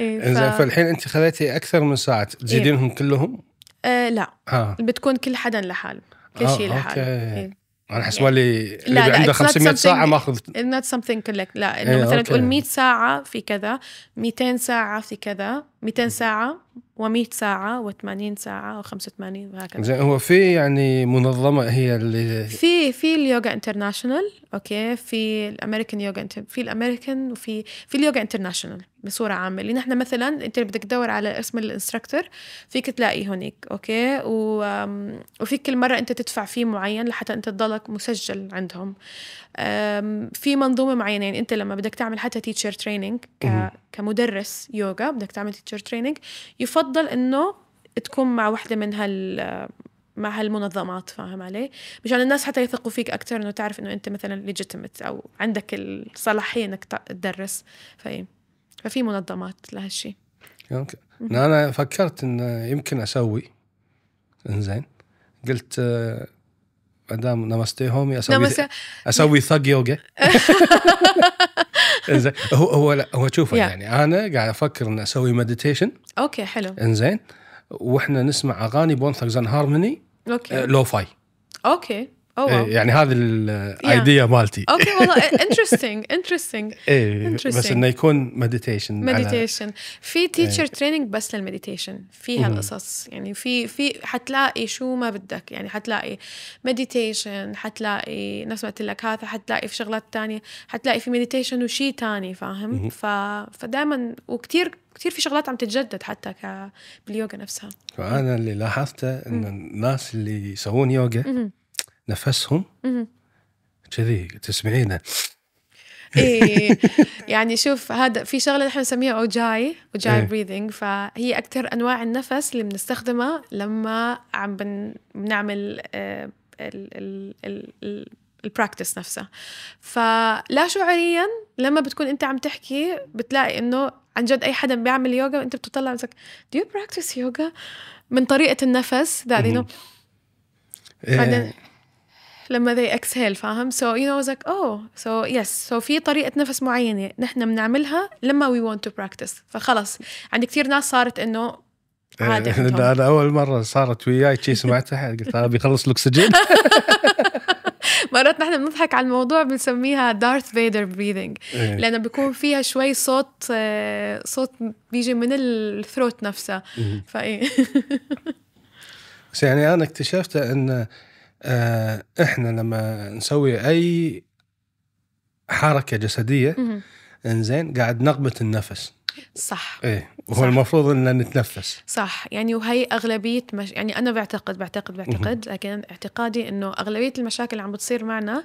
إيه, إيه، ف... فالحين انت خذيتي اكثر من ساعه تزيدينهم إيه. كلهم؟ آه لا آه. بتكون كل حدا لحاله كل آه، شيء لحاله إيه. انا حسبالي يعني اللي لا عنده 500 ساعه ماخذ نوت سمثينج كولكت لا انه إيه مثلا أوكي. تقول 100 ساعه في كذا 200 ساعه في كذا 200 ساعة و100 ساعة و80 ساعة و85 وهكذا زين هو في يعني منظمة هي اللي في في اليوغا انترناشونال اوكي في الامريكان يوغا في الامريكان وفي في اليوغا انترناشونال بصورة عامة اللي نحن مثلا انت بدك تدور على اسم الانستراكتور فيك تلاقيه هونيك اوكي و... وفيك كل مرة انت تدفع فيه معين لحتى انت تضلك مسجل عندهم في منظومة معينة يعني انت لما بدك تعمل حتى تيتشر تريننج ك... كمدرس يوغا بدك تعمل تيتشر تيتشر تريننج يفضل انه تكون مع وحده من هال مع هالمنظمات فاهم علي؟ مشان الناس حتى يثقوا فيك اكثر انه تعرف انه انت مثلا ليجيتمت او عندك الصلاحيه انك تدرس في ففي منظمات لهالشيء اوكي انا فكرت انه يمكن اسوي انزين قلت مدام نمستي هومي اسوي اسوي ثق يوجا انزين هو هو لا هو شوفه yeah. يعني انا قاعد افكر اني اسوي مديتيشن اوكي حلو انزين واحنا نسمع اغاني بون ثقز هارموني اوكي آه، لو فاي اوكي أوه. Oh, إيه يعني هذه الايديا yeah. مالتي اوكي والله انترستنج انترستنج ايه بس انه يكون مديتيشن مديتيشن في تيتشر إيه. تريننج بس للمديتيشن في هالقصص يعني في في حتلاقي شو ما بدك يعني حتلاقي مديتيشن حتلاقي نفس ما قلت لك هذا حتلاقي في شغلات تانية حتلاقي في مديتيشن وشي تاني فاهم ف... فدائما وكثير كثير في شغلات عم تتجدد حتى ك باليوغا نفسها فانا اللي لاحظته ان الناس اللي يسوون يوغا نفسهم كذي تسمعينه إيه يعني شوف هذا في شغله نحن نسميها اوجاي اوجاي إيه. بريذنج فهي اكثر انواع النفس اللي بنستخدمها لما عم بنعمل آه، البراكتس نفسها فلا شعوريا لما بتكون انت عم تحكي بتلاقي انه عن جد اي حدا بيعمل يوغا وانت بتطلع لك دو يو براكتس yoga من طريقه النفس ذا إيه. بعدين لما they exhale فاهم so you know it's like oh so yes so في طريقة نفس معينة نحن بنعملها لما we want to practice فخلص عندي كثير ناس صارت انه إيه، عادي انا اول مرة صارت وياي شي سمعتها قلت هذا بيخلص الاكسجين مرات نحن بنضحك على الموضوع بنسميها دارث فيدر بريذنج لانه بيكون فيها شوي صوت آه، صوت بيجي من الثروت نفسها فاي بس يعني انا اكتشفت انه آه، احنا لما نسوي اي حركه جسديه انزين قاعد نقبت النفس صح ايه وهو صح. المفروض ان نتنفس صح يعني وهي اغلبيه مش... يعني انا بعتقد بعتقد بعتقد لكن اعتقادي انه اغلبيه المشاكل اللي عم بتصير معنا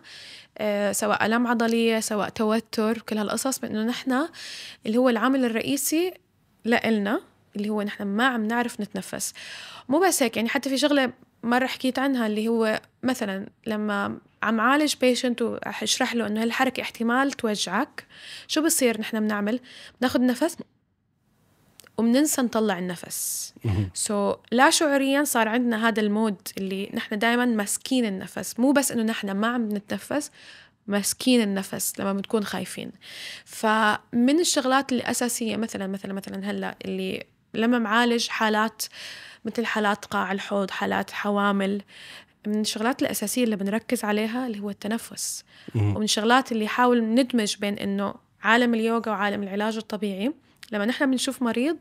آه، سواء الام عضليه سواء توتر كل هالقصص بانه نحن اللي هو العامل الرئيسي لإلنا اللي هو نحن ما عم نعرف نتنفس مو بس هيك يعني حتى في شغله مرة حكيت عنها اللي هو مثلا لما عم عالج بيشنت واشرح له انه هالحركة احتمال توجعك شو بصير نحن بنعمل بناخذ نفس وبننسى نطلع النفس سو so, لا شعوريا صار عندنا هذا المود اللي نحن دائما ماسكين النفس مو بس انه نحن ما عم نتنفس ماسكين النفس لما بنكون خايفين فمن الشغلات الأساسية مثلا مثلا مثلا هلا اللي لما معالج حالات مثل حالات قاع الحوض حالات حوامل من الشغلات الأساسية اللي بنركز عليها اللي هو التنفس مم. ومن الشغلات اللي حاول ندمج بين إنه عالم اليوغا وعالم العلاج الطبيعي لما نحن بنشوف مريض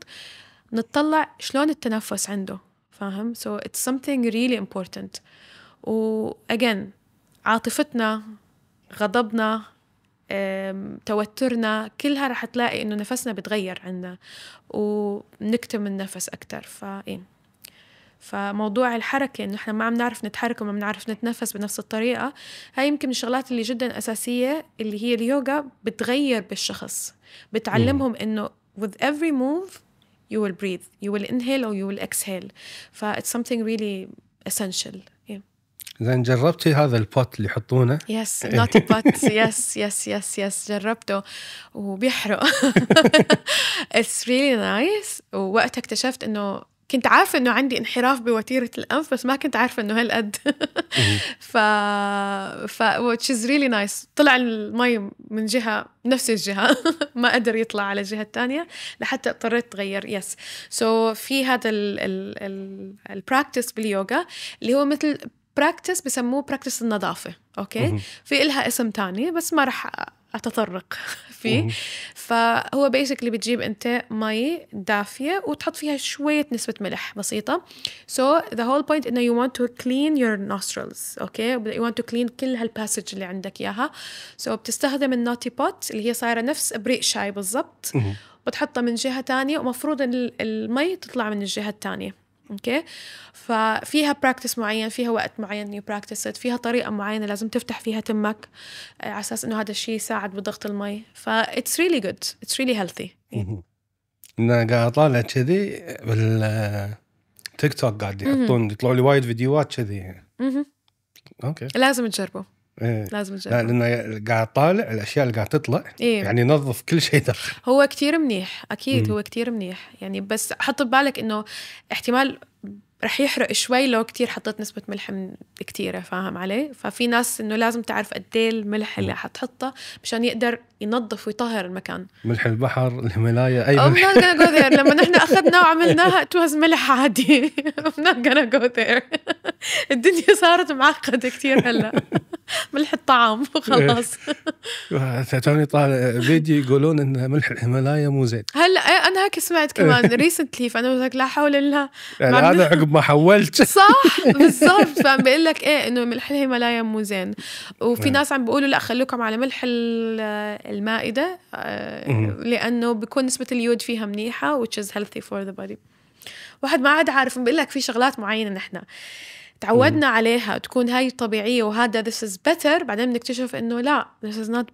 نتطلع شلون التنفس عنده فاهم so it's something really important و again عاطفتنا غضبنا توترنا كلها رح تلاقي انه نفسنا بتغير عنا ونكتم النفس اكثر فايه فموضوع الحركة إنه إحنا ما عم نعرف نتحرك وما بنعرف نتنفس بنفس الطريقة هاي يمكن من الشغلات اللي جدا أساسية اللي هي اليوغا بتغير بالشخص بتعلمهم إنه with every move you will breathe you will inhale or you will exhale ف it's something really essential زين جربتي هذا البوت اللي يحطونه؟ يس نوت بوت يس يس يس يس جربته وبيحرق اتس ريلي نايس ووقتها اكتشفت انه كنت عارفة انه عندي انحراف بوتيرة الانف بس ما كنت عارفة انه هالقد ف ف which is really nice طلع المي من جهة نفس الجهة ما قدر يطلع على الجهة الثانية لحتى اضطريت تغير يس yes. سو so في هذا البراكتس باليوغا اللي هو مثل براكتس بسموه براكتس النظافة أوكي في إلها اسم تاني بس ما رح أتطرق فيه فهو بيسكلي بتجيب أنت مي دافية وتحط فيها شوية نسبة ملح بسيطة so the whole point إنه you want to clean your nostrils أوكي you want to clean كل هالباسج اللي عندك إياها so بتستخدم النوتي بوت اللي هي صايرة نفس إبريق شاي بالضبط وتحطها من جهة تانية ومفروض المي تطلع من الجهة التانية اوكي ففيها براكتس معين فيها وقت معين يو براكتس فيها طريقه معينه لازم تفتح فيها تمك آه، على اساس انه هذا الشيء يساعد بضغط المي ف اتس ريلي جود اتس ريلي هيلثي انا قاعد اطالع كذي بالتيك توك آه، قاعد يحطون يطلعوا لي وايد فيديوهات كذي اوكي لازم تجربه إيه. لازم تجربها لانه قاعد طالع الاشياء اللي قاعد تطلع إيه؟ يعني نظف كل شيء داخل هو كتير منيح اكيد مم. هو كتير منيح يعني بس حط ببالك انه احتمال رح يحرق شوي لو كتير حطيت نسبة ملح كتيرة فاهم علي؟ ففي ناس انه لازم تعرف قدي إيه الملح اللي حتحطه مشان يقدر ينظف ويطهر المكان ملح البحر الهيمالايا اي I'm ملح not gonna go there لما نحن اخذنا وعملناها توز ملح عادي I'm not gonna go there الدنيا صارت معقدة كتير هلا ملح الطعام وخلاص توني طالع فيديو يقولون ان ملح الهيمالايا مو زين هلا إيه، انا هيك سمعت كمان ريسنتلي فانا قلت لا حول الله يعني هذا عقب طيب ما حولت صح بالضبط فعم بقول لك ايه انه ملح الهيمالايا مو زين وفي ناس عم بيقولوا لا خلوكم على ملح المائده آه، لانه بيكون نسبه اليود فيها منيحه which is healthy for the body واحد ما عاد عارف بقول لك في شغلات معينه نحن تعودنا م. عليها تكون هاي طبيعيه وهذا this از better بعدين بنكتشف انه لا ذس از نوت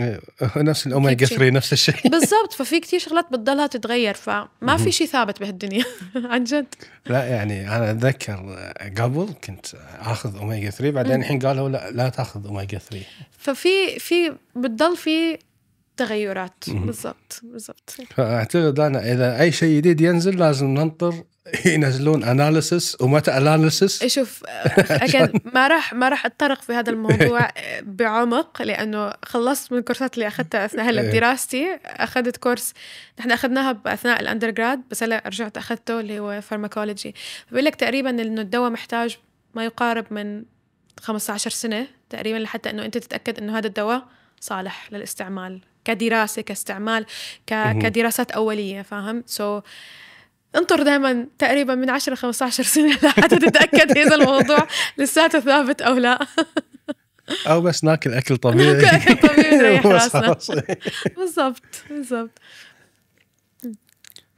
أيوه. نفس الاوميجا 3 نفس الشيء بالضبط ففي كثير شغلات بتضلها تتغير فما في شيء ثابت بهالدنيا عن جد لا يعني انا اتذكر قبل كنت اخذ اوميجا 3 بعدين الحين قالوا لا لا تاخذ اوميجا 3 ففي في بتضل في تغيرات بالضبط بالضبط فاعتقد انا اذا اي شيء جديد ينزل لازم ننطر ينزلون اناليسس ومتى اناليسس شوف ما راح ما راح اتطرق في هذا الموضوع بعمق لانه خلصت من الكورسات اللي اخذتها اثناء هلا إيه. دراستي اخذت كورس نحن اخذناها باثناء الاندرجراد بس هلا رجعت اخذته اللي هو فارماكولوجي بقول لك تقريبا انه الدواء محتاج ما يقارب من 15 سنه تقريبا لحتى انه انت تتاكد انه هذا الدواء صالح للاستعمال كدراسه كاستعمال كدراسات اوليه فاهم سو so, انطر دائما تقريبا من 10 15 سنه لحتى تتاكد اذا الموضوع لساته ثابت او لا او بس ناكل اكل طبيعي ناكل اكل طبيعي بالضبط بالضبط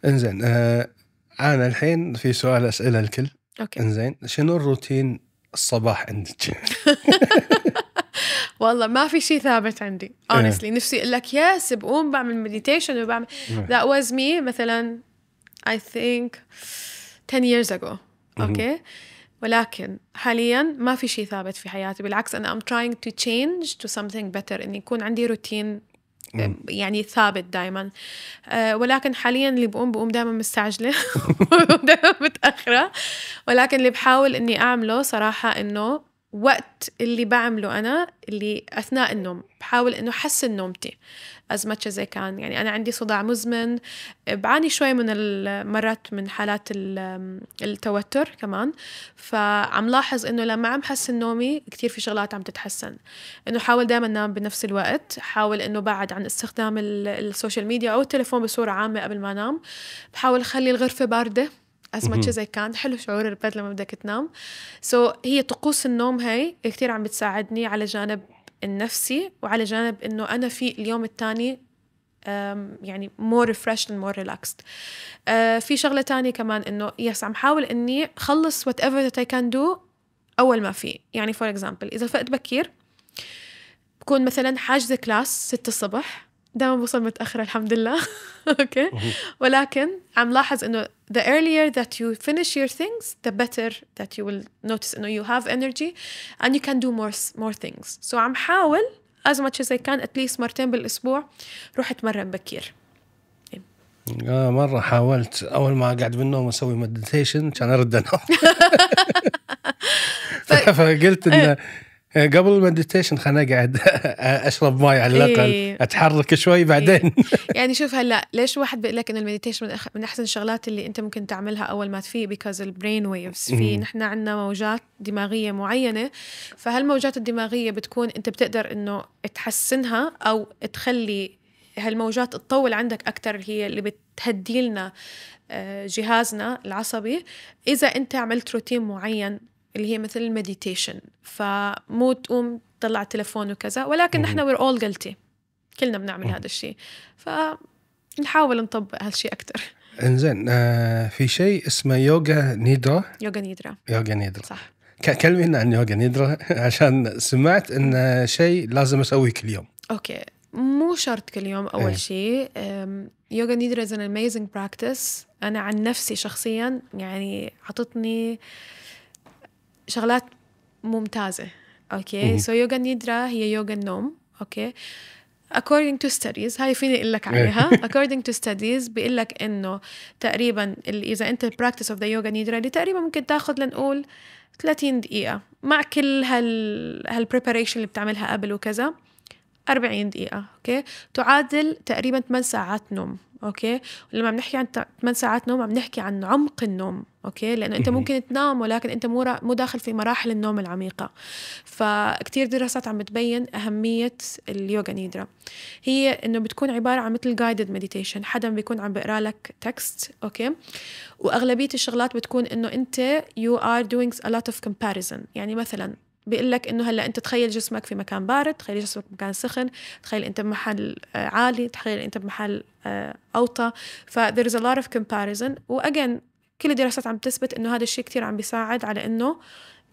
انزين آه انا الحين في سؤال اساله الكل اوكي انزين شنو الروتين الصباح عندك؟ والله ما في شيء ثابت عندي اونستلي إيه. نفسي اقول لك يس بقوم بعمل مديتيشن وبعمل ذات واز مي مثلا اي ثينك 10 years ago اوكي ولكن حاليا ما في شيء ثابت في حياتي بالعكس انا ام تراينج تو تشينج تو سمثينج بيتر اني يكون عندي روتين يعني ثابت دائما آه، ولكن حاليا اللي بقوم بقوم دائما مستعجله دائما متاخره ولكن اللي بحاول اني اعمله صراحه انه وقت اللي بعمله أنا اللي أثناء النوم بحاول إنه حسن نومتي as much as I can يعني أنا عندي صداع مزمن بعاني شوي من مرات من حالات التوتر كمان فعم لاحظ إنه لما عم حسن نومي كتير في شغلات عم تتحسن إنه حاول دائما نام بنفس الوقت حاول إنه بعد عن استخدام السوشيال ميديا أو التليفون بصورة عامة قبل ما أنام بحاول أخلي الغرفة باردة as much as I can حلو شعور البرد لما بدك تنام سو so, هي طقوس النوم هاي كثير عم بتساعدني على جانب النفسي وعلى جانب انه انا في اليوم الثاني يعني مور ريفرش مور ريلاكسد في شغله تانية كمان انه يس عم حاول اني خلص وات ايفر ذات اي كان دو اول ما في يعني فور اكزامبل اذا فقت بكير بكون مثلا حاجزه كلاس 6 الصبح دائما بوصل متاخره الحمد لله اوكي ولكن عم لاحظ انه the earlier that you finish your things the better that you will notice انه you have energy and you can do more more things so عم حاول as much as I can at least مرتين بالاسبوع روح اتمرن بكير آه مرة حاولت أول ما قعد بالنوم أسوي مديتيشن كان أرد أنام فقلت إنه إيه. آه، قبل المديتيشن خليني اقعد آه، اشرب ماي على الاقل إيه. اتحرك شوي إيه. بعدين إيه. يعني شوف هلا ليش واحد بيقول لك انه المديتيشن من, أخ... من احسن الشغلات اللي انت ممكن تعملها اول ما تفيق بيكوز البرين ويفز في نحن عندنا موجات دماغيه معينه فهالموجات الدماغيه بتكون انت بتقدر انه تحسنها او تخلي هالموجات تطول عندك اكثر هي اللي بتهدي لنا آه، جهازنا العصبي اذا انت عملت روتين معين اللي هي مثل المديتيشن فمو تقوم تطلع التليفون وكذا ولكن نحن وير اول جلتي كلنا بنعمل هذا الشيء فنحاول نطبق هالشيء اكثر انزين آه في شيء اسمه يوغا نيدرا يوغا نيدرا يوغا نيدرا صح كلمينا عن يوغا نيدرا عشان سمعت انه شيء لازم اسويه كل يوم اوكي مو شرط كل يوم اول ايه. شيء يوغا نيدرا از ان اميزنج براكتس انا عن نفسي شخصيا يعني عطتني آه شغلات ممتازة اوكي سو يوغا نيدرا هي يوغا النوم اوكي according to studies هاي فيني اقول لك إيه. عليها according to studies بيقول لك انه تقريبا اذا انت براكتس اوف ذا يوغا نيدرا اللي تقريبا ممكن تاخذ لنقول 30 دقيقة مع كل هال هالpreparation اللي بتعملها قبل وكذا 40 دقيقة اوكي تعادل تقريبا 8 ساعات نوم اوكي لما بنحكي عن 8 ساعات نوم عم نحكي عن عمق النوم اوكي لانه انت ممكن تنام ولكن انت مو مو داخل في مراحل النوم العميقه فكتير دراسات عم بتبين اهميه اليوغا نيدرا هي انه بتكون عباره عن مثل جايدد مديتيشن حدا بيكون عم بيقرا لك تكست اوكي واغلبيه الشغلات بتكون انه انت يو ار دوينج ا لوت اوف كومباريزن يعني مثلا بيقول لك انه هلا انت تخيل جسمك في مكان بارد تخيل جسمك مكان سخن تخيل انت بمحل آه، عالي تخيل انت بمحل آه، اوطى ف there is a lot of comparison واجين كل الدراسات عم تثبت انه هذا الشيء كثير عم بيساعد على انه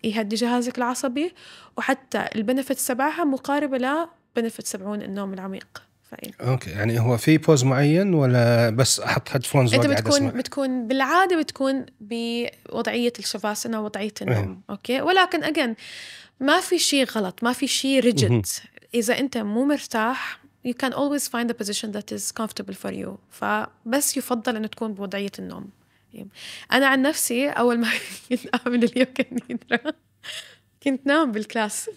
يهدي جهازك العصبي وحتى البنفيت تبعها مقاربه ل بنفيت تبعون النوم العميق فإيه. اوكي يعني هو في بوز معين ولا بس احط هيدفونز انت بتكون بتكون بالعاده بتكون بوضعيه الشفاسنه ووضعيه النوم اوكي ولكن اجين ما في شيء غلط ما في شيء ريجيد اذا انت مو مرتاح you can always find a position that is comfortable for you فبس يفضل ان تكون بوضعيه النوم يعني انا عن نفسي اول ما كنت اليوكا نيدرا كنت نام بالكلاس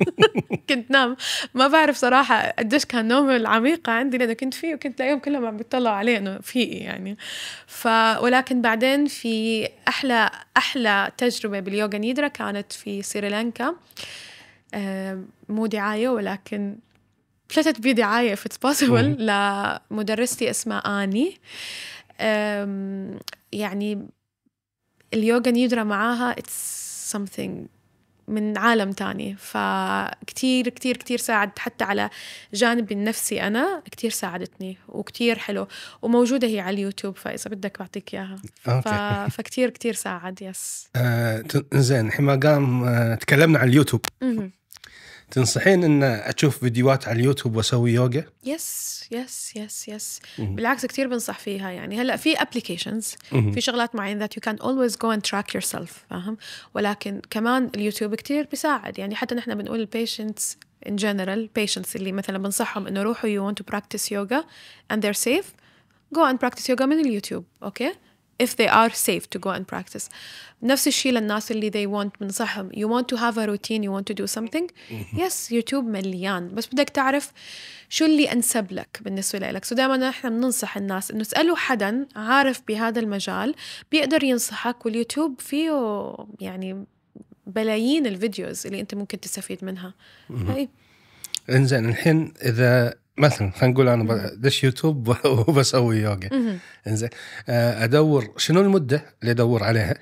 كنت نام ما بعرف صراحة قديش كان نوم العميقة عندي لأنه كنت فيه وكنت لأيهم كلهم عم بيطلعوا عليه إنه فيه يعني ف ولكن بعدين في أحلى أحلى تجربة باليوغا نيدرا كانت في سريلانكا آه، مو دعاية ولكن فلتت بي دعاية if it's possible لمدرستي اسمها آني يعني اليوغا نيدرا معاها it's something من عالم تاني فكتير كتير كتير ساعد حتى على جانبي النفسي أنا كتير ساعدتني وكتير حلو وموجودة هي على اليوتيوب فإذا بدك بعطيك إياها ف... فكتير كتير ساعد يس آه، زين حما قام آه، تكلمنا عن اليوتيوب تنصحين ان اشوف فيديوهات على اليوتيوب واسوي يوجا؟ يس يس يس يس بالعكس كثير بنصح فيها يعني هلا في ابلكيشنز في شغلات معينه ذات يو كان اولويز جو اند تراك يور سيلف فاهم ولكن كمان اليوتيوب كثير بيساعد يعني حتى نحن بنقول البيشنتس ان جنرال بيشنتس اللي مثلا بنصحهم انه روحوا يو ونت تو براكتس يوجا اند ذير سيف جو اند براكتس يوجا من اليوتيوب اوكي okay? if they are safe to go and practice نفس الشيء للناس اللي they want صحهم you want to have a routine you want to do something yes يوتيوب مليان بس بدك تعرف شو اللي أنسب لك بالنسبة لك سو so دائما نحن بننصح الناس انه اسألوا حدا عارف بهذا المجال بيقدر ينصحك واليوتيوب فيه يعني بلايين الفيديوز اللي انت ممكن تستفيد منها انزين الحين اذا مثلا خلينا نقول انا بدش يوتيوب وبسوي يوجا انزين آه، ادور شنو المده اللي ادور عليها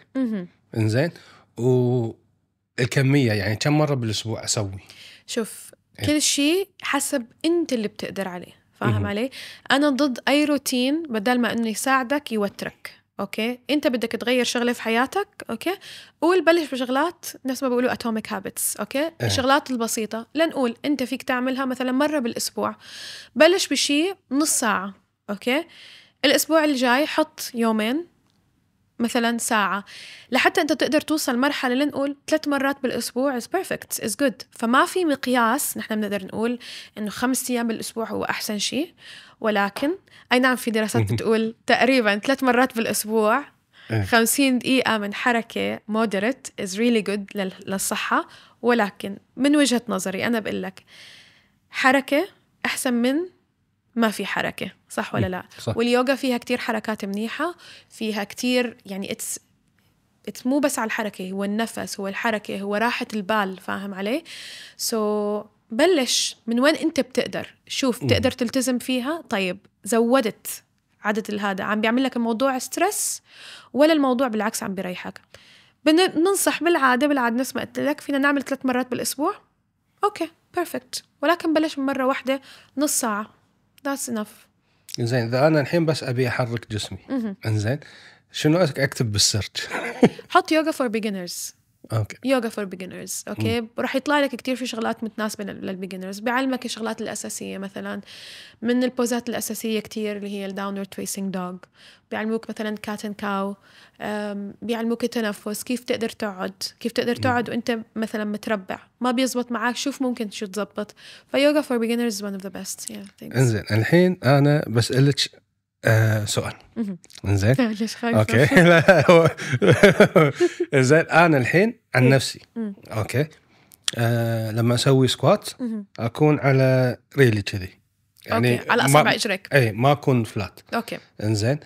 انزين والكميه يعني كم مره بالاسبوع اسوي شوف إيه. كل شيء حسب انت اللي بتقدر عليه فاهم علي انا ضد اي روتين بدل ما انه يساعدك يوترك اوكي انت بدك تغير شغله في حياتك اوكي قول بلش بشغلات نفس ما بيقولوا اتوميك هابتس اوكي أه. الشغلات البسيطه لنقول انت فيك تعملها مثلا مره بالاسبوع بلش بشيء نص ساعه اوكي الاسبوع الجاي حط يومين مثلا ساعة لحتى أنت تقدر توصل مرحلة لنقول ثلاث مرات بالأسبوع is perfect is good فما في مقياس نحن بنقدر نقول إنه خمس أيام بالأسبوع هو أحسن شيء ولكن أي نعم في دراسات بتقول تقريبا ثلاث مرات بالأسبوع 50 إيه. دقيقة من حركة مودريت is really good للصحة ولكن من وجهة نظري أنا بقول لك حركة أحسن من ما في حركة صح ولا إيه، لا صح. واليوغا فيها كتير حركات منيحة فيها كتير يعني اتس اتس مو بس على الحركة هو النفس هو الحركة هو راحة البال فاهم علي سو so, بلش من وين انت بتقدر شوف بتقدر تلتزم فيها طيب زودت عدد هذا عم بيعمل لك الموضوع ستريس ولا الموضوع بالعكس عم بيريحك بننصح بالعاده بالعاده نفس ما قلت لك فينا نعمل ثلاث مرات بالاسبوع اوكي بيرفكت ولكن بلش من مره واحده نص ساعه ذاتس انف زين اذا انا الحين بس ابي احرك جسمي انزين شنو اكتب بالسيرش؟ حط يوجا فور بيجنرز اوكي يوجا فور بيجنرز اوكي راح يطلع لك كثير في شغلات متناسبه للبيجنرز بيعلمك الشغلات الاساسيه مثلا من البوزات الاساسيه كثير اللي هي الداونر فيسنج دوغ بيعلموك مثلا كات اند كاو بيعلموك التنفس كيف تقدر تقعد كيف تقدر تقعد وانت مثلا متربع ما بيزبط معك شوف ممكن شو تزبط فيوجا فور بيجنرز ون اوف ذا بيست انزين الحين انا بسالك آه سؤال انزين اوكي لا انزين انا الحين عن إيه. نفسي اوكي آه لما اسوي سكوات اكون على ريلي كذي يعني أوكي. على اصابع اجريك اي ما اكون فلات اوكي انزين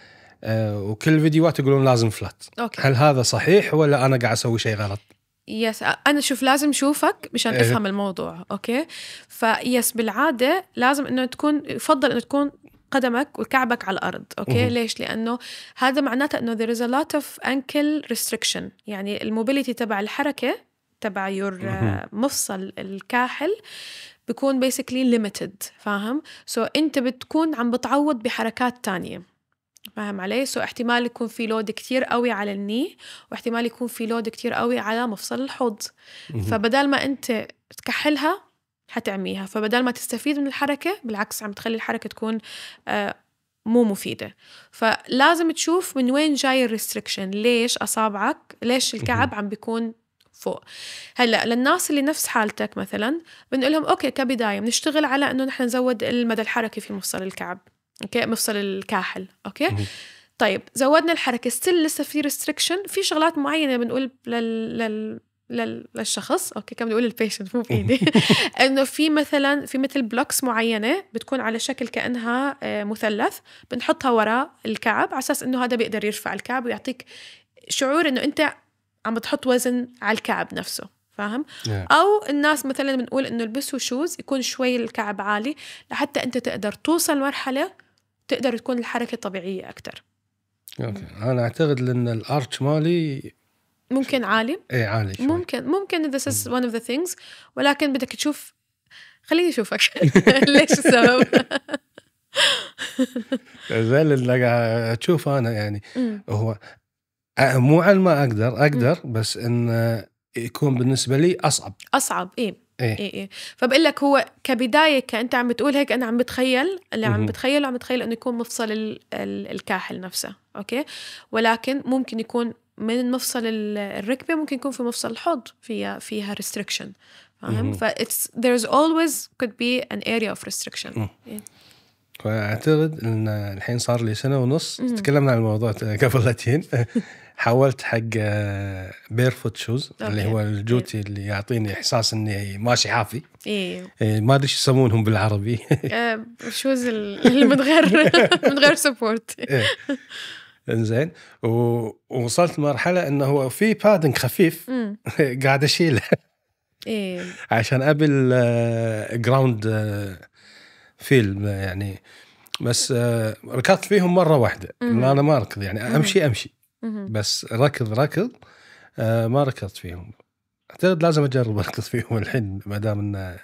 آه وكل الفيديوهات يقولون لازم فلات أوكي. هل هذا صحيح ولا انا قاعد اسوي شيء غلط؟ يس انا شوف لازم شوفك مشان إيه. افهم الموضوع اوكي فيس بالعاده لازم انه تكون يفضل انه تكون قدمك وكعبك على الارض اوكي مه. ليش لانه هذا معناته انه there is a lot of ankle restriction يعني الموبيليتي تبع الحركه تبع يور مفصل الكاحل بكون بيسكلي ليميتد فاهم سو so, انت بتكون عم بتعوض بحركات تانية فاهم علي سو so, احتمال يكون في لود كتير قوي على الني واحتمال يكون في لود كتير قوي على مفصل الحوض فبدال ما انت تكحلها حتعميها فبدل ما تستفيد من الحركة بالعكس عم تخلي الحركة تكون آه، مو مفيدة فلازم تشوف من وين جاي الريستريكشن ليش أصابعك ليش الكعب عم بيكون فوق هلا للناس اللي نفس حالتك مثلا بنقول لهم اوكي كبدايه بنشتغل على انه نحن نزود المدى الحركي في مفصل الكعب اوكي مفصل الكاحل اوكي طيب زودنا الحركه ستيل لسه في ريستريكشن في شغلات معينه بنقول لل... لل... للشخص اوكي كان بدي اقول البيشنت مو بايدي انه في مثلا في مثل بلوكس معينه بتكون على شكل كانها آه، مثلث بنحطها وراء الكعب على اساس انه هذا بيقدر يرفع الكعب ويعطيك شعور انه انت عم بتحط وزن على الكعب نفسه فاهم yeah. او الناس مثلا بنقول انه البسوا شوز يكون شوي الكعب عالي لحتى انت تقدر توصل مرحله تقدر تكون الحركه طبيعيه اكثر اوكي okay. انا اعتقد ان الارتش مالي ممكن عالي اي عالي شوي. ممكن ممكن this is one of the things ولكن بدك تشوف خليني اشوفك ليش السبب زين اللي اشوف انا يعني هو مو على ما اقدر اقدر بس ان يكون بالنسبه لي اصعب اصعب اي اي اي إيه. فبقول لك هو كبدايه كانت عم بتقول هيك انا عم بتخيل اللي عم بتخيله عم بتخيل انه يكون مفصل الكاحل نفسه اوكي ولكن ممكن يكون من مفصل الركبه ممكن يكون في مفصل الحوض فيها فيها ريستريكشن فاهم ف اتس ذير از اولويز كود بي ان اريا اوف restriction فاعتقد ان الحين صار لي سنه ونص تكلمنا عن الموضوع قبل اتين حاولت حق بير فوت شوز اللي هو الجوتي اللي يعطيني احساس اني ماشي حافي ايه, إيه، ما ادري ايش يسمونهم بالعربي شوز آه، اللي من غير من غير سبورت انزين ووصلت مرحله انه في بادنج خفيف قاعد اشيله إيه؟ عشان قبل جراوند فيلم يعني بس آه، ركضت فيهم مره واحده مم. انا ما اركض يعني امشي امشي بس ركض ركض آه، ما ركضت فيهم اعتقد لازم اجرب اركض فيهم الحين ما دام انه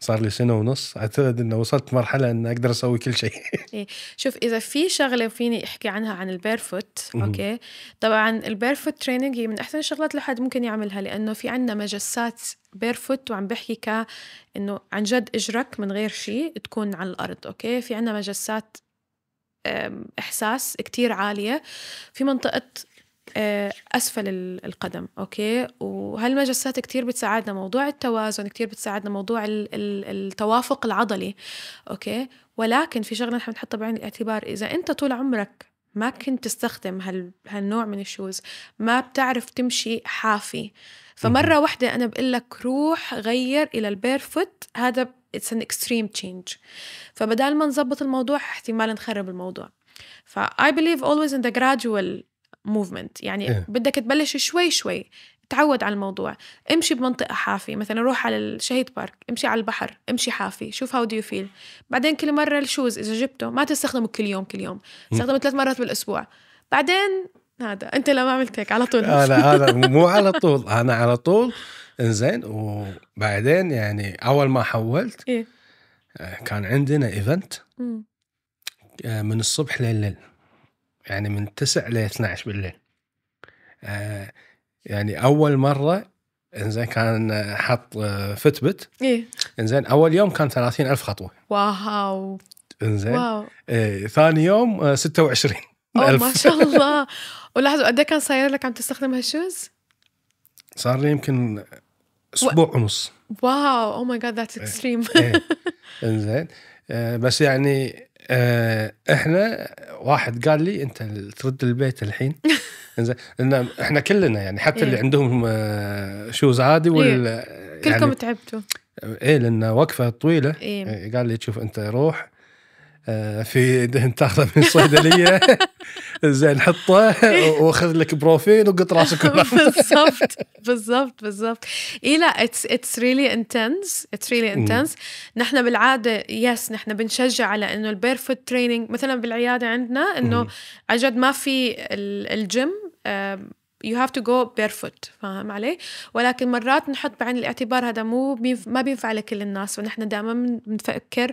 صار لي سنه ونص اعتقد انه وصلت مرحله اني اقدر اسوي كل شيء إيه. شوف اذا في شغله فيني احكي عنها عن البيرفوت اوكي طبعا البيرفوت تريننج هي من احسن الشغلات اللي حد ممكن يعملها لانه في عندنا مجسات بيرفوت وعم بحكي ك انه عن جد اجرك من غير شيء تكون على الارض اوكي في عندنا مجسات احساس كتير عاليه في منطقه آه، اسفل القدم اوكي وهالمجسات كثير بتساعدنا موضوع التوازن كثير بتساعدنا موضوع التوافق العضلي اوكي ولكن في شغله نحن بنحطها بعين الاعتبار اذا انت طول عمرك ما كنت تستخدم هال... هالنوع من الشوز ما بتعرف تمشي حافي فمرة واحدة أنا بقول لك روح غير إلى البير فوت هذا اتس ان اكستريم تشينج فبدال ما نظبط الموضوع احتمال نخرب الموضوع ف I believe always in the gradual موفمنت يعني إيه. بدك تبلش شوي شوي تعود على الموضوع امشي بمنطقة حافي مثلا روح على الشهيد بارك امشي على البحر امشي حافي شوف هاو دو يو فيل بعدين كل مرة الشوز إذا جبته ما تستخدمه كل يوم كل يوم استخدمه ثلاث مرات بالأسبوع بعدين هذا انت لو ما عملت هيك على طول انا آه، انا مو على طول انا على طول انزين وبعدين يعني اول ما حولت إيه؟ آه، كان عندنا ايفنت آه، من الصبح لليل يعني من 9 ل 12 بالليل آه يعني اول مره انزين كان حط آه، فتبت ايه انزين اول يوم كان 30000 خطوه واو انزين واو إيه ثاني يوم آه 26 أوه ما شاء الله ولاحظوا قد إيه كان صاير لك عم تستخدم هالشوز؟ صار لي يمكن اسبوع و... ونص واو او ماي جاد ذاتس اكستريم انزين آه، بس يعني آه، احنا واحد قال لي انت ترد البيت الحين زين احنا كلنا يعني حتى اللي إيه. عندهم شوز آه، عادي وال إيه. يعني كلكم تعبتوا ايه لان وقفه طويله إيه؟, إيه، قال لي شوف انت روح آه، في دهن تاخذه من الصيدليه زين حطه واخذ لك بروفين وقط راسك بالضبط بالضبط بالضبط اي لا اتس اتس ريلي انتنس اتس ريلي انتنس نحن بالعاده يس نحن بنشجع على انه البيرفوت تريننج مثلا بالعياده عندنا انه عن جد ما في الجيم يو هاف تو جو بيرفوت فاهم علي ولكن مرات نحط بعين الاعتبار هذا مو بيف... ما بينفع لكل الناس ونحن دائما بنفكر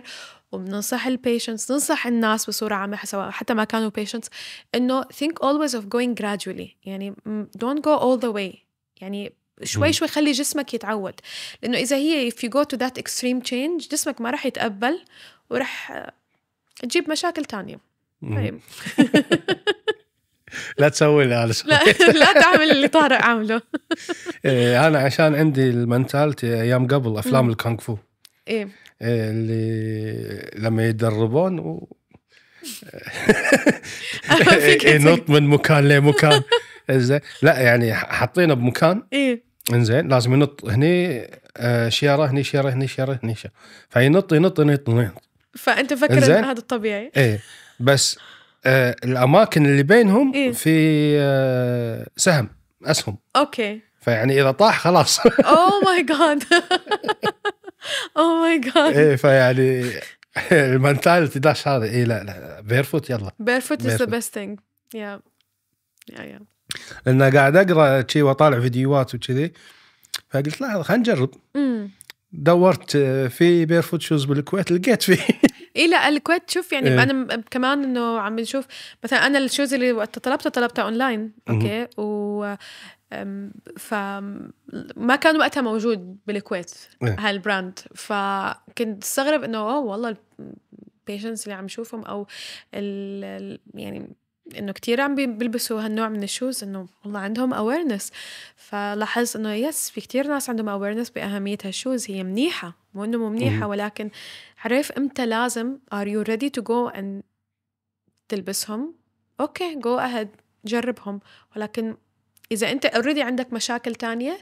وبننصح البيشنتس ننصح الناس بصورة عامة سواء حتى ما كانوا بيشنتس إنه ثينك اولويز اوف جوينج جرادولي يعني دونت جو اول ذا واي يعني شوي شوي خلي جسمك يتعود لأنه إذا هي if you go to that extreme change جسمك ما راح يتقبل وراح تجيب مشاكل تانية طيب لا تسوي اللي انا لا لا تعمل اللي طارق عامله إيه، انا عشان عندي المنتالتي ايام قبل افلام الكونغ فو إيه. ايه اللي لما يدربون و... ينط إيه، من مكان لمكان زين لا يعني حاطينه بمكان ايه انزين لازم ينط هني آه، شيره هني شيره هني شيره هني شيره فينط ينط ينط ينط فانت فكر ان هذا الطبيعي ايه بس آه الاماكن اللي بينهم إيه؟ في آه سهم اسهم اوكي فيعني اذا طاح خلاص اوه ماي جاد اوه ماي جاد ايه فيعني المنتاليتي داش هذا اي لا لا بيرفوت يلا بيرفوت از ذا بيست ثينج يا يا يا لان قاعد اقرا شي واطالع فيديوهات وكذي فقلت لا خلينا نجرب دورت آه، في بيرفوت شوز بالكويت لقيت فيه اي لا الكويت شوف يعني إيه. انا كمان انه عم نشوف مثلا انا الشوز اللي وقت طلبتها طلبتها اونلاين اوكي و ف ما كان وقتها موجود بالكويت إيه. هالبراند فكنت استغرب انه اوه والله البيشنس اللي عم شوفهم او ال يعني انه كتير عم بيلبسوا هالنوع من الشوز انه والله عندهم اويرنس فلاحظ انه يس في كتير ناس عندهم اويرنس باهميه هالشوز هي منيحه مو انه مو منيحه ولكن عرف امتى لازم ار يو ريدي تو جو ان تلبسهم اوكي جو اهيد جربهم ولكن اذا انت اوريدي عندك مشاكل تانية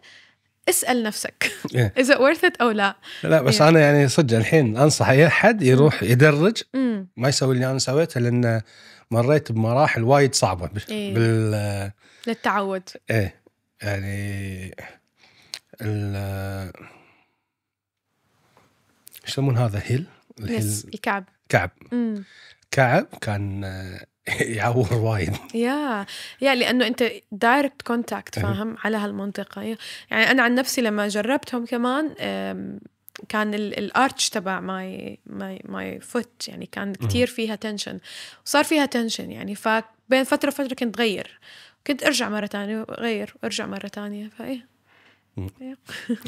اسال نفسك اذا ورث ات او لا لا بس انا يعني صدق الحين انصح اي حد يروح يدرج ما يسوي اللي انا سويته لانه مريت بمراحل وايد صعبه إيه. بال للتعود ايه يعني ال يسمون هذا هيل الهيل الكعب كعب مم. كعب كان يعور وايد يا يا لانه انت دايركت كونتاكت فاهم على هالمنطقه يعني انا عن نفسي لما جربتهم كمان كان الارتش تبع ماي ماي ماي فوت يعني كان كثير فيها تنشن وصار فيها تنشن يعني فبين فتره وفتره كنت غير كنت ارجع مره ثانيه وغير وارجع مره ثانيه فايه إيه.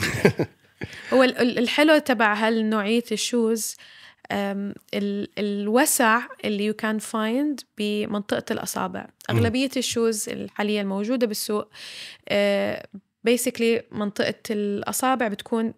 هو الحلو تبع هالنوعيه الشوز الوسع اللي يو كان فايند بمنطقه الاصابع اغلبيه الشوز الحاليه الموجوده بالسوق بيسكلي آه، منطقه الاصابع بتكون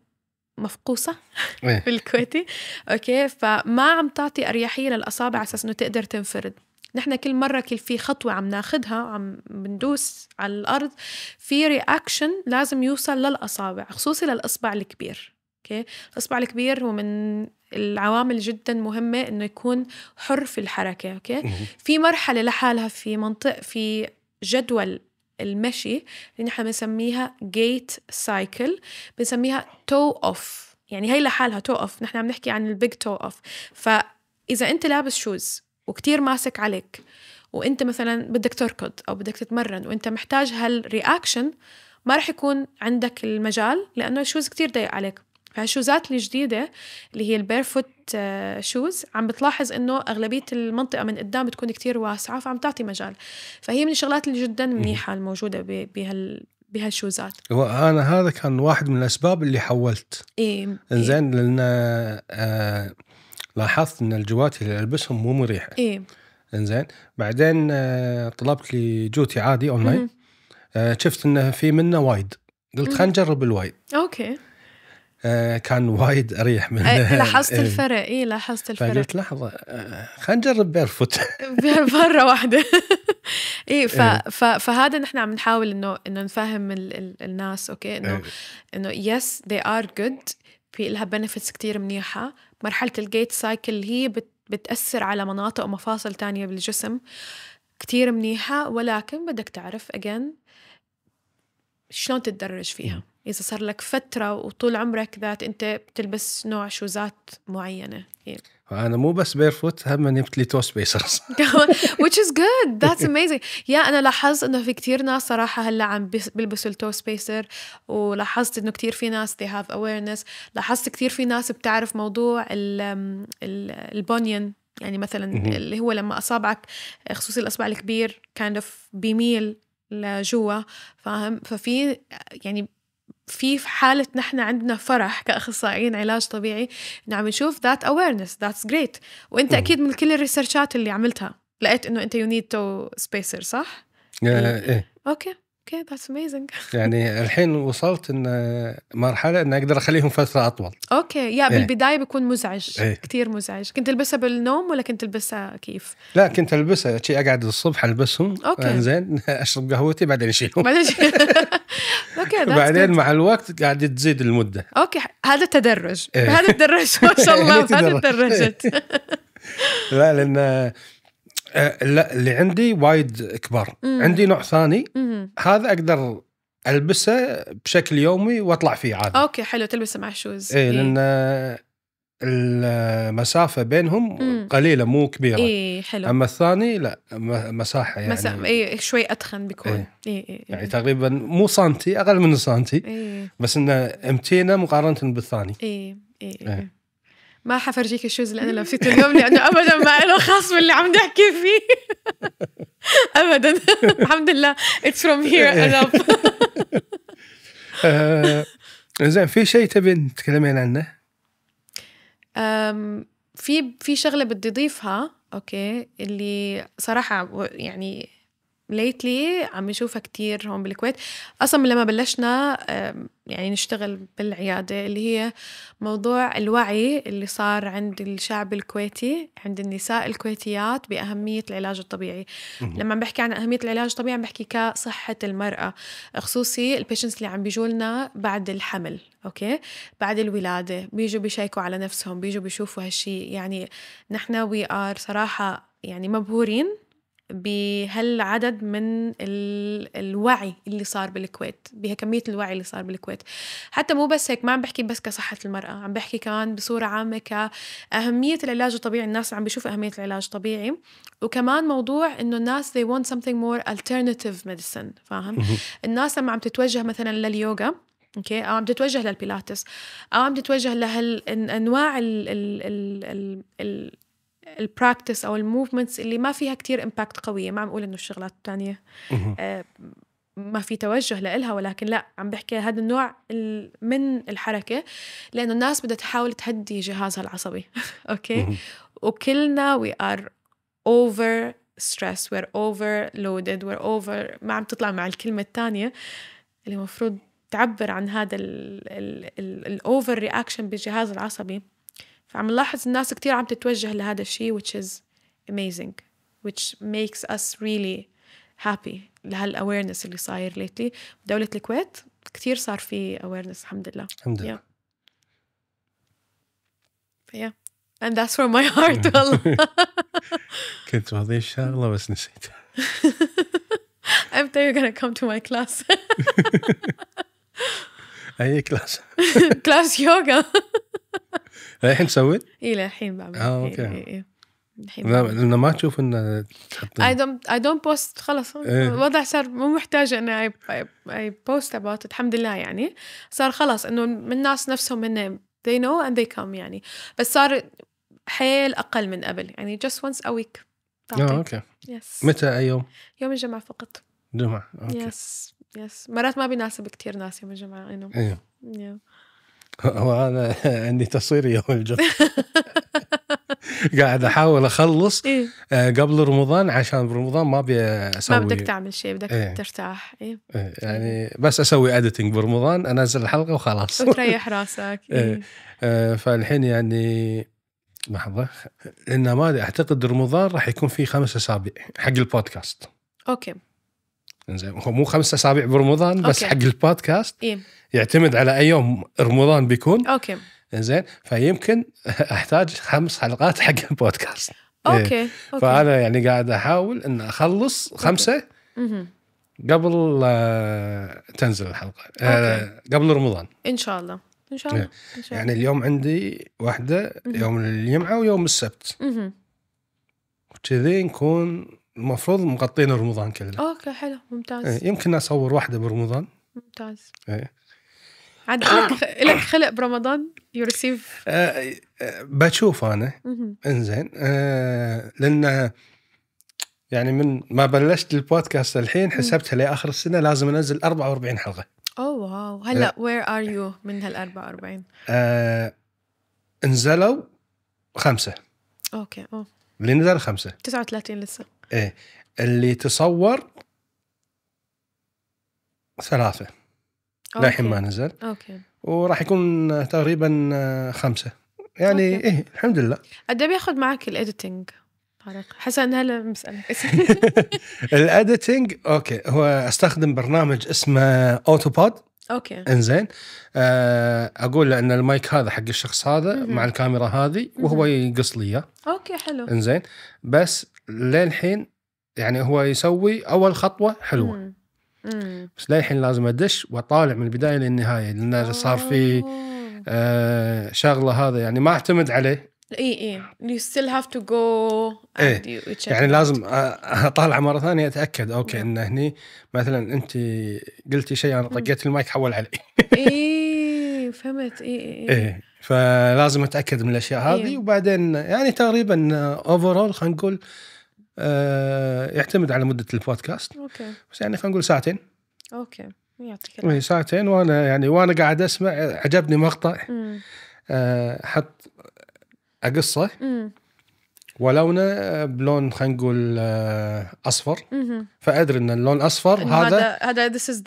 مفقوصه بالكويتي إيه. اوكي فما عم تعطي اريحيه للاصابع على اساس انه تقدر تنفرد نحن كل مره كل في خطوه عم ناخدها عم بندوس على الارض في رياكشن لازم يوصل للاصابع خصوصي للاصبع الكبير اوكي الاصبع الكبير هو من العوامل جدا مهمه انه يكون حر في الحركه اوكي في مرحله لحالها في منطق في جدول المشي اللي نحن بنسميها جيت سايكل بنسميها تو اوف يعني هي لحالها تو اوف نحن عم نحكي عن البيج تو اوف فاذا انت لابس شوز وكتير ماسك عليك وانت مثلا بدك تركض او بدك تتمرن وانت محتاج هالرياكشن ما رح يكون عندك المجال لانه الشوز كتير ضيق عليك فهالشوزات الجديدة اللي هي البير فوت آه، شوز عم بتلاحظ انه اغلبية المنطقة من قدام بتكون كتير واسعة فعم تعطي مجال فهي من الشغلات اللي جدا منيحة الموجودة بهال بهالشوزات هو انا هذا كان واحد من الاسباب اللي حولت ايه, إيه. انزين إيه. لان آه لاحظت ان الجوات اللي البسهم مو مريحه ايه انزين بعدين آه طلبت لي جوتي عادي اونلاين آه شفت انه في منه وايد قلت خلينا نجرب الوايد اوكي آه، كان وايد اريح من إيه، لاحظت إيه. الفرق اي لاحظت الفرق فقلت لحظه آه، خلينا نجرب بيرفوت مره واحده اي إيه. فهذا نحن عم نحاول انه انه نفهم الناس اوكي انه انه يس ذي ار جود في لها بنفيتس كثير منيحه مرحله الجيت سايكل هي بتاثر على مناطق ومفاصل تانية بالجسم كثير منيحه ولكن بدك تعرف اجين شلون تتدرج فيها إذا صار لك فترة وطول عمرك ذات أنت بتلبس نوع شوزات معينة يعني. أنا مو بس بيرفوت هم أني بتلي تو سبيسرز which is good that's amazing يا أنا لاحظت إنه في كتير ناس صراحة هلا عم بيلبسوا التو سبيسر ولاحظت إنه كتير في ناس they have awareness لاحظت كتير في ناس بتعرف موضوع البونين يعني مثلا اللي هو لما أصابعك خصوصي الأصبع الكبير kind of بيميل لجوا فاهم ففي يعني في حالة نحن عندنا فرح كأخصائيين علاج طبيعي إنه عم نشوف ذات أويرنس ذاتس جريت وأنت أكيد من كل الريسيرشات اللي عملتها لقيت إنه أنت يو نيد تو سبيسر صح؟ آه، إيه أوكي اوكي ذاتس اميزنج يعني الحين وصلت ان مرحله ان اقدر اخليهم فتره اطول اوكي يا إيه. بالبدايه بيكون مزعج إيه. كثير مزعج كنت البسها بالنوم ولا كنت البسها كيف لا كنت البسها شي اقعد الصبح البسهم اوكي زين اشرب قهوتي بعدين اشيلهم بعدين اوكي بعدين مع الوقت قاعد تزيد المده اوكي إيه. يعني هذا تدرج هذا تدرج ما شاء الله هذا تدرجت لا لان آه، اللي عندي وايد كبار عندي نوع ثاني هذا اقدر البسه بشكل يومي واطلع فيه عادي اوكي حلو تلبسه مع شوز اي لان إيه. آه، المسافة بينهم مم. قليلة مو كبيرة اي حلو أما الثاني لا مساحة يعني مسا... إيه شوي أتخن بيكون إيه. إيه. إيه. إيه. يعني تقريبا مو سنتي أقل من سنتي إيه. بس إنه امتينا مقارنة بالثاني إيه. إيه. إيه. إيه. ما حفرجيك الشوز اللي انا لابسيته اليوم لانه ابدا ما له خاص باللي عم نحكي فيه ابدا الحمد لله اتس فروم هير اند اب زين في شيء تبي تتكلمين عنه؟ في في شغله بدي اضيفها اوكي اللي صراحه يعني ليتلي عم نشوفها كتير هون بالكويت اصلا من لما بلشنا يعني نشتغل بالعياده اللي هي موضوع الوعي اللي صار عند الشعب الكويتي عند النساء الكويتيات باهميه العلاج الطبيعي لما عم بحكي عن اهميه العلاج الطبيعي عم بحكي كصحه المراه خصوصي البيشنتس اللي عم بيجوا لنا بعد الحمل اوكي بعد الولاده بيجوا بيشيكوا على نفسهم بيجوا بيشوفوا هالشي يعني نحن وي ار صراحه يعني مبهورين بهالعدد من الوعي اللي صار بالكويت بهكمية الوعي اللي صار بالكويت حتى مو بس هيك ما عم بحكي بس كصحة المرأة عم بحكي كمان بصورة عامة كأهمية العلاج الطبيعي الناس عم بيشوفوا أهمية العلاج الطبيعي وكمان موضوع إنه الناس they want something more alternative medicine فاهم الناس لما عم تتوجه مثلا لليوغا اوكي او عم تتوجه للبيلاتس او عم تتوجه لهالانواع ال ال ال ال البراكتس او الموفمنتس اللي ما فيها كتير امباكت قويه ما عم اقول انه الشغلات الثانيه آه ما في توجه لإلها ولكن لا عم بحكي هذا النوع من الحركة لأنه الناس بدها تحاول تهدي جهازها العصبي أوكي وكلنا وي ستريس وي ار اوفر لودد وي ار اوفر ما عم تطلع مع الكلمة الثانية اللي المفروض تعبر عن هذا الاوفر رياكشن بالجهاز العصبي فعم نلاحظ الناس كتير عم تتوجه لهذا الشيء which is amazing which makes us really happy لهالاويرنس اللي صاير ليتلي بدولة الكويت كتير صار في awareness الحمد لله الحمد لله yeah. yeah. and that's from my heart والله كنت بضيع الشغلة بس نسيتها thinking you're gonna come to my class اي كلاس كلاس يوغا إيه، الحين سويت؟ اي للحين بعمل اه إيه، اوكي إيه إيه. الحين لانه ما تشوف انه تحطين اي دونت اي دونت بوست خلص إيه. الوضع صار مو محتاجه اني اي بوست اباوت الحمد لله يعني صار خلص انه الناس نفسهم هن they know and they come يعني بس صار حيل اقل من قبل يعني just once a week اه اوكي يس متى اي يوم؟ يوم الجمعه فقط جمعه اوكي يس يس مرات ما بيناسب كثير ناس يوم الجمعه انه ايوه هو انا عندي تصوير يوم الجمعه قاعد احاول اخلص إيه؟ آه، قبل رمضان عشان برمضان ما ابي اسوي ما بدك تعمل شيء بدك إيه؟ ترتاح إيه؟ إيه؟ يعني إيه. بس اسوي اديتنج برمضان انزل الحلقه وخلاص وتريح راسك إيه؟ إيه؟ آه فالحين يعني لحظه لان ما اعتقد رمضان راح يكون في خمس اسابيع حق البودكاست اوكي زين هو مو خمسة اسابيع برمضان بس أوكي. حق البودكاست إيه؟ يعتمد على اي يوم رمضان بيكون اوكي زين فيمكن احتاج خمس حلقات حق البودكاست إيه. اوكي, أوكي. فانا يعني قاعد احاول ان اخلص خمسه قبل آه، تنزل الحلقه آه، أوكي. قبل رمضان ان شاء الله ان شاء الله, إيه. إن شاء يعني الله. يعني اليوم عندي واحده يوم الجمعه ويوم السبت كذي نكون المفروض مغطين رمضان كله اوكي حلو ممتاز إيه يمكن اصور واحده برمضان ممتاز إيه. عاد لك خلق برمضان يو ريسيف آه،, آه بشوف انا انزين آه لان يعني من ما بلشت البودكاست الحين حسبتها لاخر السنه لازم انزل 44 حلقه اوه واو هلا وير ار يو من هال 44 آه نزلوا خمسه اوكي اوه اللي نزل خمسه 39 لسه ايه اللي تصور ثلاثه للحين ما نزل اوكي وراح يكون تقريبا خمسه يعني أوكي. ايه الحمد لله قد ايه بياخذ معك الايديتنج حسن هلا مسألة الايديتنج اوكي هو استخدم برنامج اسمه اوتوباد اوكي انزين آه، اقول له ان المايك هذا حق الشخص هذا مع الكاميرا هذه وهو يقص لي اياه اوكي حلو انزين بس للحين يعني هو يسوي اول خطوه حلوه مم. مم. بس للحين لازم ادش واطالع من البدايه للنهايه لان صار في آه شغله هذا يعني ما اعتمد عليه اي اي يو ستيل هاف تو جو يعني لازم اطالع مره ثانيه اتاكد اوكي ان هني مثلا انت قلتي شيء انا طقيت المايك حول علي اي فهمت اي اي اي إيه، فلازم اتاكد من الاشياء إيه. هذه إيه. وبعدين يعني تقريبا اوفرول خلينا نقول آه يعتمد على مده البودكاست اوكي بس يعني خلينا نقول ساعتين اوكي يعطيك إيه، ساعتين وانا يعني وانا قاعد اسمع عجبني مقطع آه حط اقصه ولونه آه، بلون خلينا نقول آه، اصفر فادري ان اللون الاصفر هذا هذا ذس از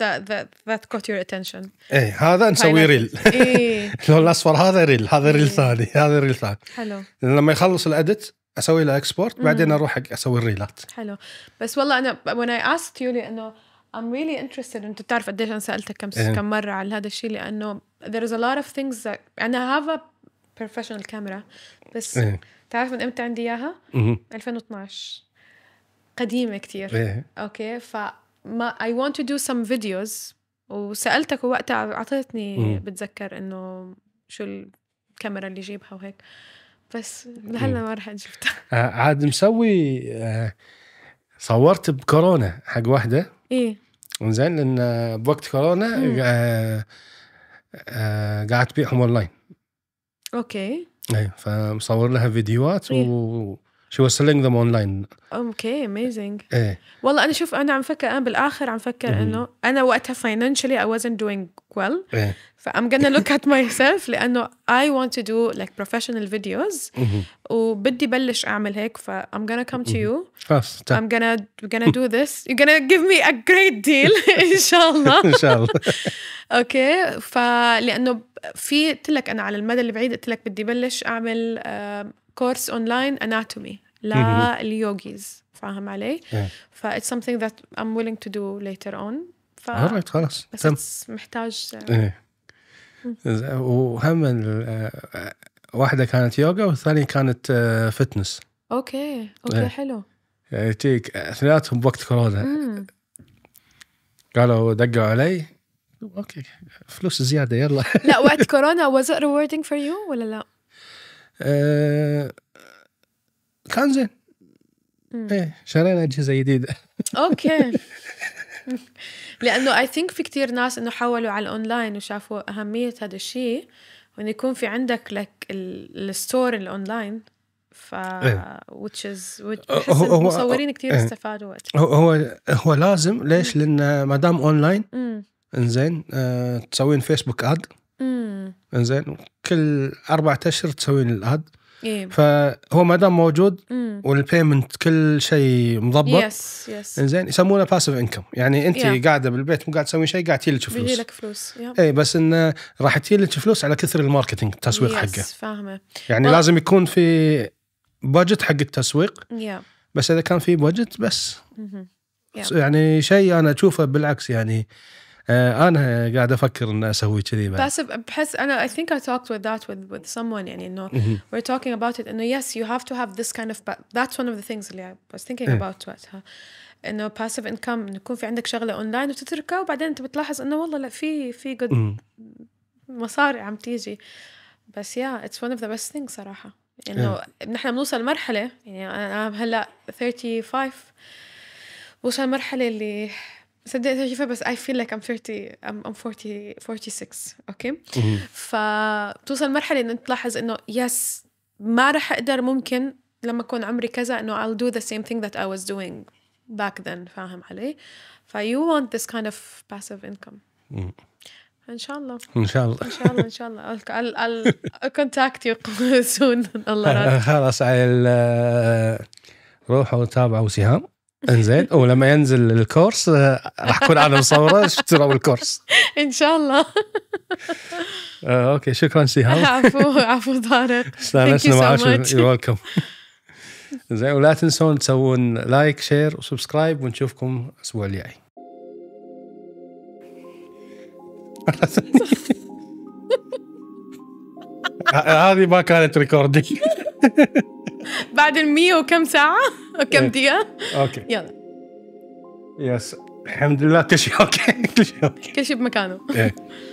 ذات كوت يور اتنشن اي هذا إيه، نسوي ريل إيه. اللون الاصفر هذا ريل هذا ريل إيه. ثاني هذا ريل ثاني حلو لما يخلص الاديت اسوي له اكسبورت بعدين اروح اسوي الريلات حلو بس والله انا when I asked you لانه I'm really interested انت بتعرف قديش انا سالتك كم كم مره على هذا الشيء لانه there is a lot of things that انا have a بروفيشنال كاميرا بس بتعرف إيه. تعرف من امتى عندي اياها؟ 2012 قديمه كثير إيه. اوكي ما اي ونت تو دو سم فيديوز وسالتك وقتها اعطيتني بتذكر انه شو الكاميرا اللي جيبها وهيك بس لهلا ما رحت جبتها آه، عاد مسوي آه، صورت بكورونا حق واحده ايه زين لان بوقت كورونا آه، قاعد تبيعهم اونلاين اوكي ايه فمصور لها فيديوهات طيب. و she was selling them online okay amazing ايه eh. والله انا شوف انا عم فكر انا بالاخر عم فكر انه انا وقتها financially I wasn't doing well ايه eh. ف I'm gonna look at myself لانه I want to do like professional videos وبدي بلش اعمل هيك ف I'm gonna come to you خلص I'm gonna gonna do this you're gonna give me a great deal ان شاء الله ان شاء الله اوكي فلانه في قلت لك انا على المدى البعيد قلت لك بدي بلش اعمل uh, كورس اونلاين اناتومي لليوجيز فاهم علي؟ ف it's something that I'm willing to do later on ف right, خلاص بس محتاج uh, ايه mm. وهم آه، واحده كانت يوغا والثانيه كانت فتنس اوكي اوكي حلو يعني تيك اثنيناتهم بوقت كورونا mm. قالوا دقوا علي اوكي فلوس زياده يلا لا وقت كورونا was it rewarding for you ولا لا؟ كان آه، زين ايه شرينا اجهزه جديده اوكي لانه اي ثينك في كتير ناس انه حولوا على الاونلاين وشافوا اهميه هذا الشيء وان يكون في عندك لك الستور الاونلاين ف وتش إيه. از أه، المصورين كثير إيه. استفادوا وقتها هو هو لازم ليش؟ لان ما دام اونلاين انزين آه، تسوين فيسبوك اد انزين كل أربعة اشهر تسوين الاد إيه. فهو ما دام موجود والبيمنت كل شيء مضبط يس يس انزين يسمونه باسف انكم يعني انت yeah. قاعده بالبيت مو قاعد تسوي شيء قاعد تجي لك فلوس بيجي لك فلوس yeah. اي بس انه راح تجي لك فلوس على كثر الماركتينج التسويق yes. حقه فاهمه يعني well. لازم يكون في بادجت حق التسويق yeah. بس اذا كان في بادجت بس mm -hmm. yeah. يعني شيء انا اشوفه بالعكس يعني آه، انا قاعد افكر ان اسوي كذي بعد بس بحس انا ثينك اي توكت وذ ذات وذ وذ سم ون يعني انه وير توكينج اباوت ات انه يس يو هاف تو هاف ذس كايند اوف ذاتس ون اوف ذا ثينجز اللي اي واز ثينكينج اباوت وقتها انه باسيف انكم انه يكون في عندك شغله اونلاين وتتركها وبعدين انت بتلاحظ انه والله لا في في جود مصاري عم تيجي بس يا اتس ون اوف ذا بيست ثينجز صراحه انه إيه. نحن بنوصل مرحله يعني انا هلا 35 وصل مرحله اللي صدق شايفه بس I feel like I'm 30 I'm, I'm 40 46 اوكي فبتوصل مرحله انه تلاحظ انه يس ما رح اقدر ممكن لما اكون عمري كذا انه I'll do the same thing that I was doing back then فاهم علي؟ ف you want this kind of passive income ان شاء الله ان شاء الله ان شاء الله ان شاء الله I'll, I'll, I'll contact you soon الله خلاص آه، روحوا تابعوا سهام انزين ولما ينزل الكورس آه، راح اكون انا مصوره اشتروا الكورس ان شاء الله آه، اوكي شكرا سهام عفو عفو طارق استانسنا معك يو ويلكم زين ولا تنسون تسوون لايك شير وسبسكرايب ونشوفكم الاسبوع الجاي هذه ما كانت ريكوردينج بعد ال وكم ساعة وكم إيه. دقيقة اوكي يلا يس الحمد لله كل شيء اوكي كل شيء اوكي كل شيء بمكانه إيه.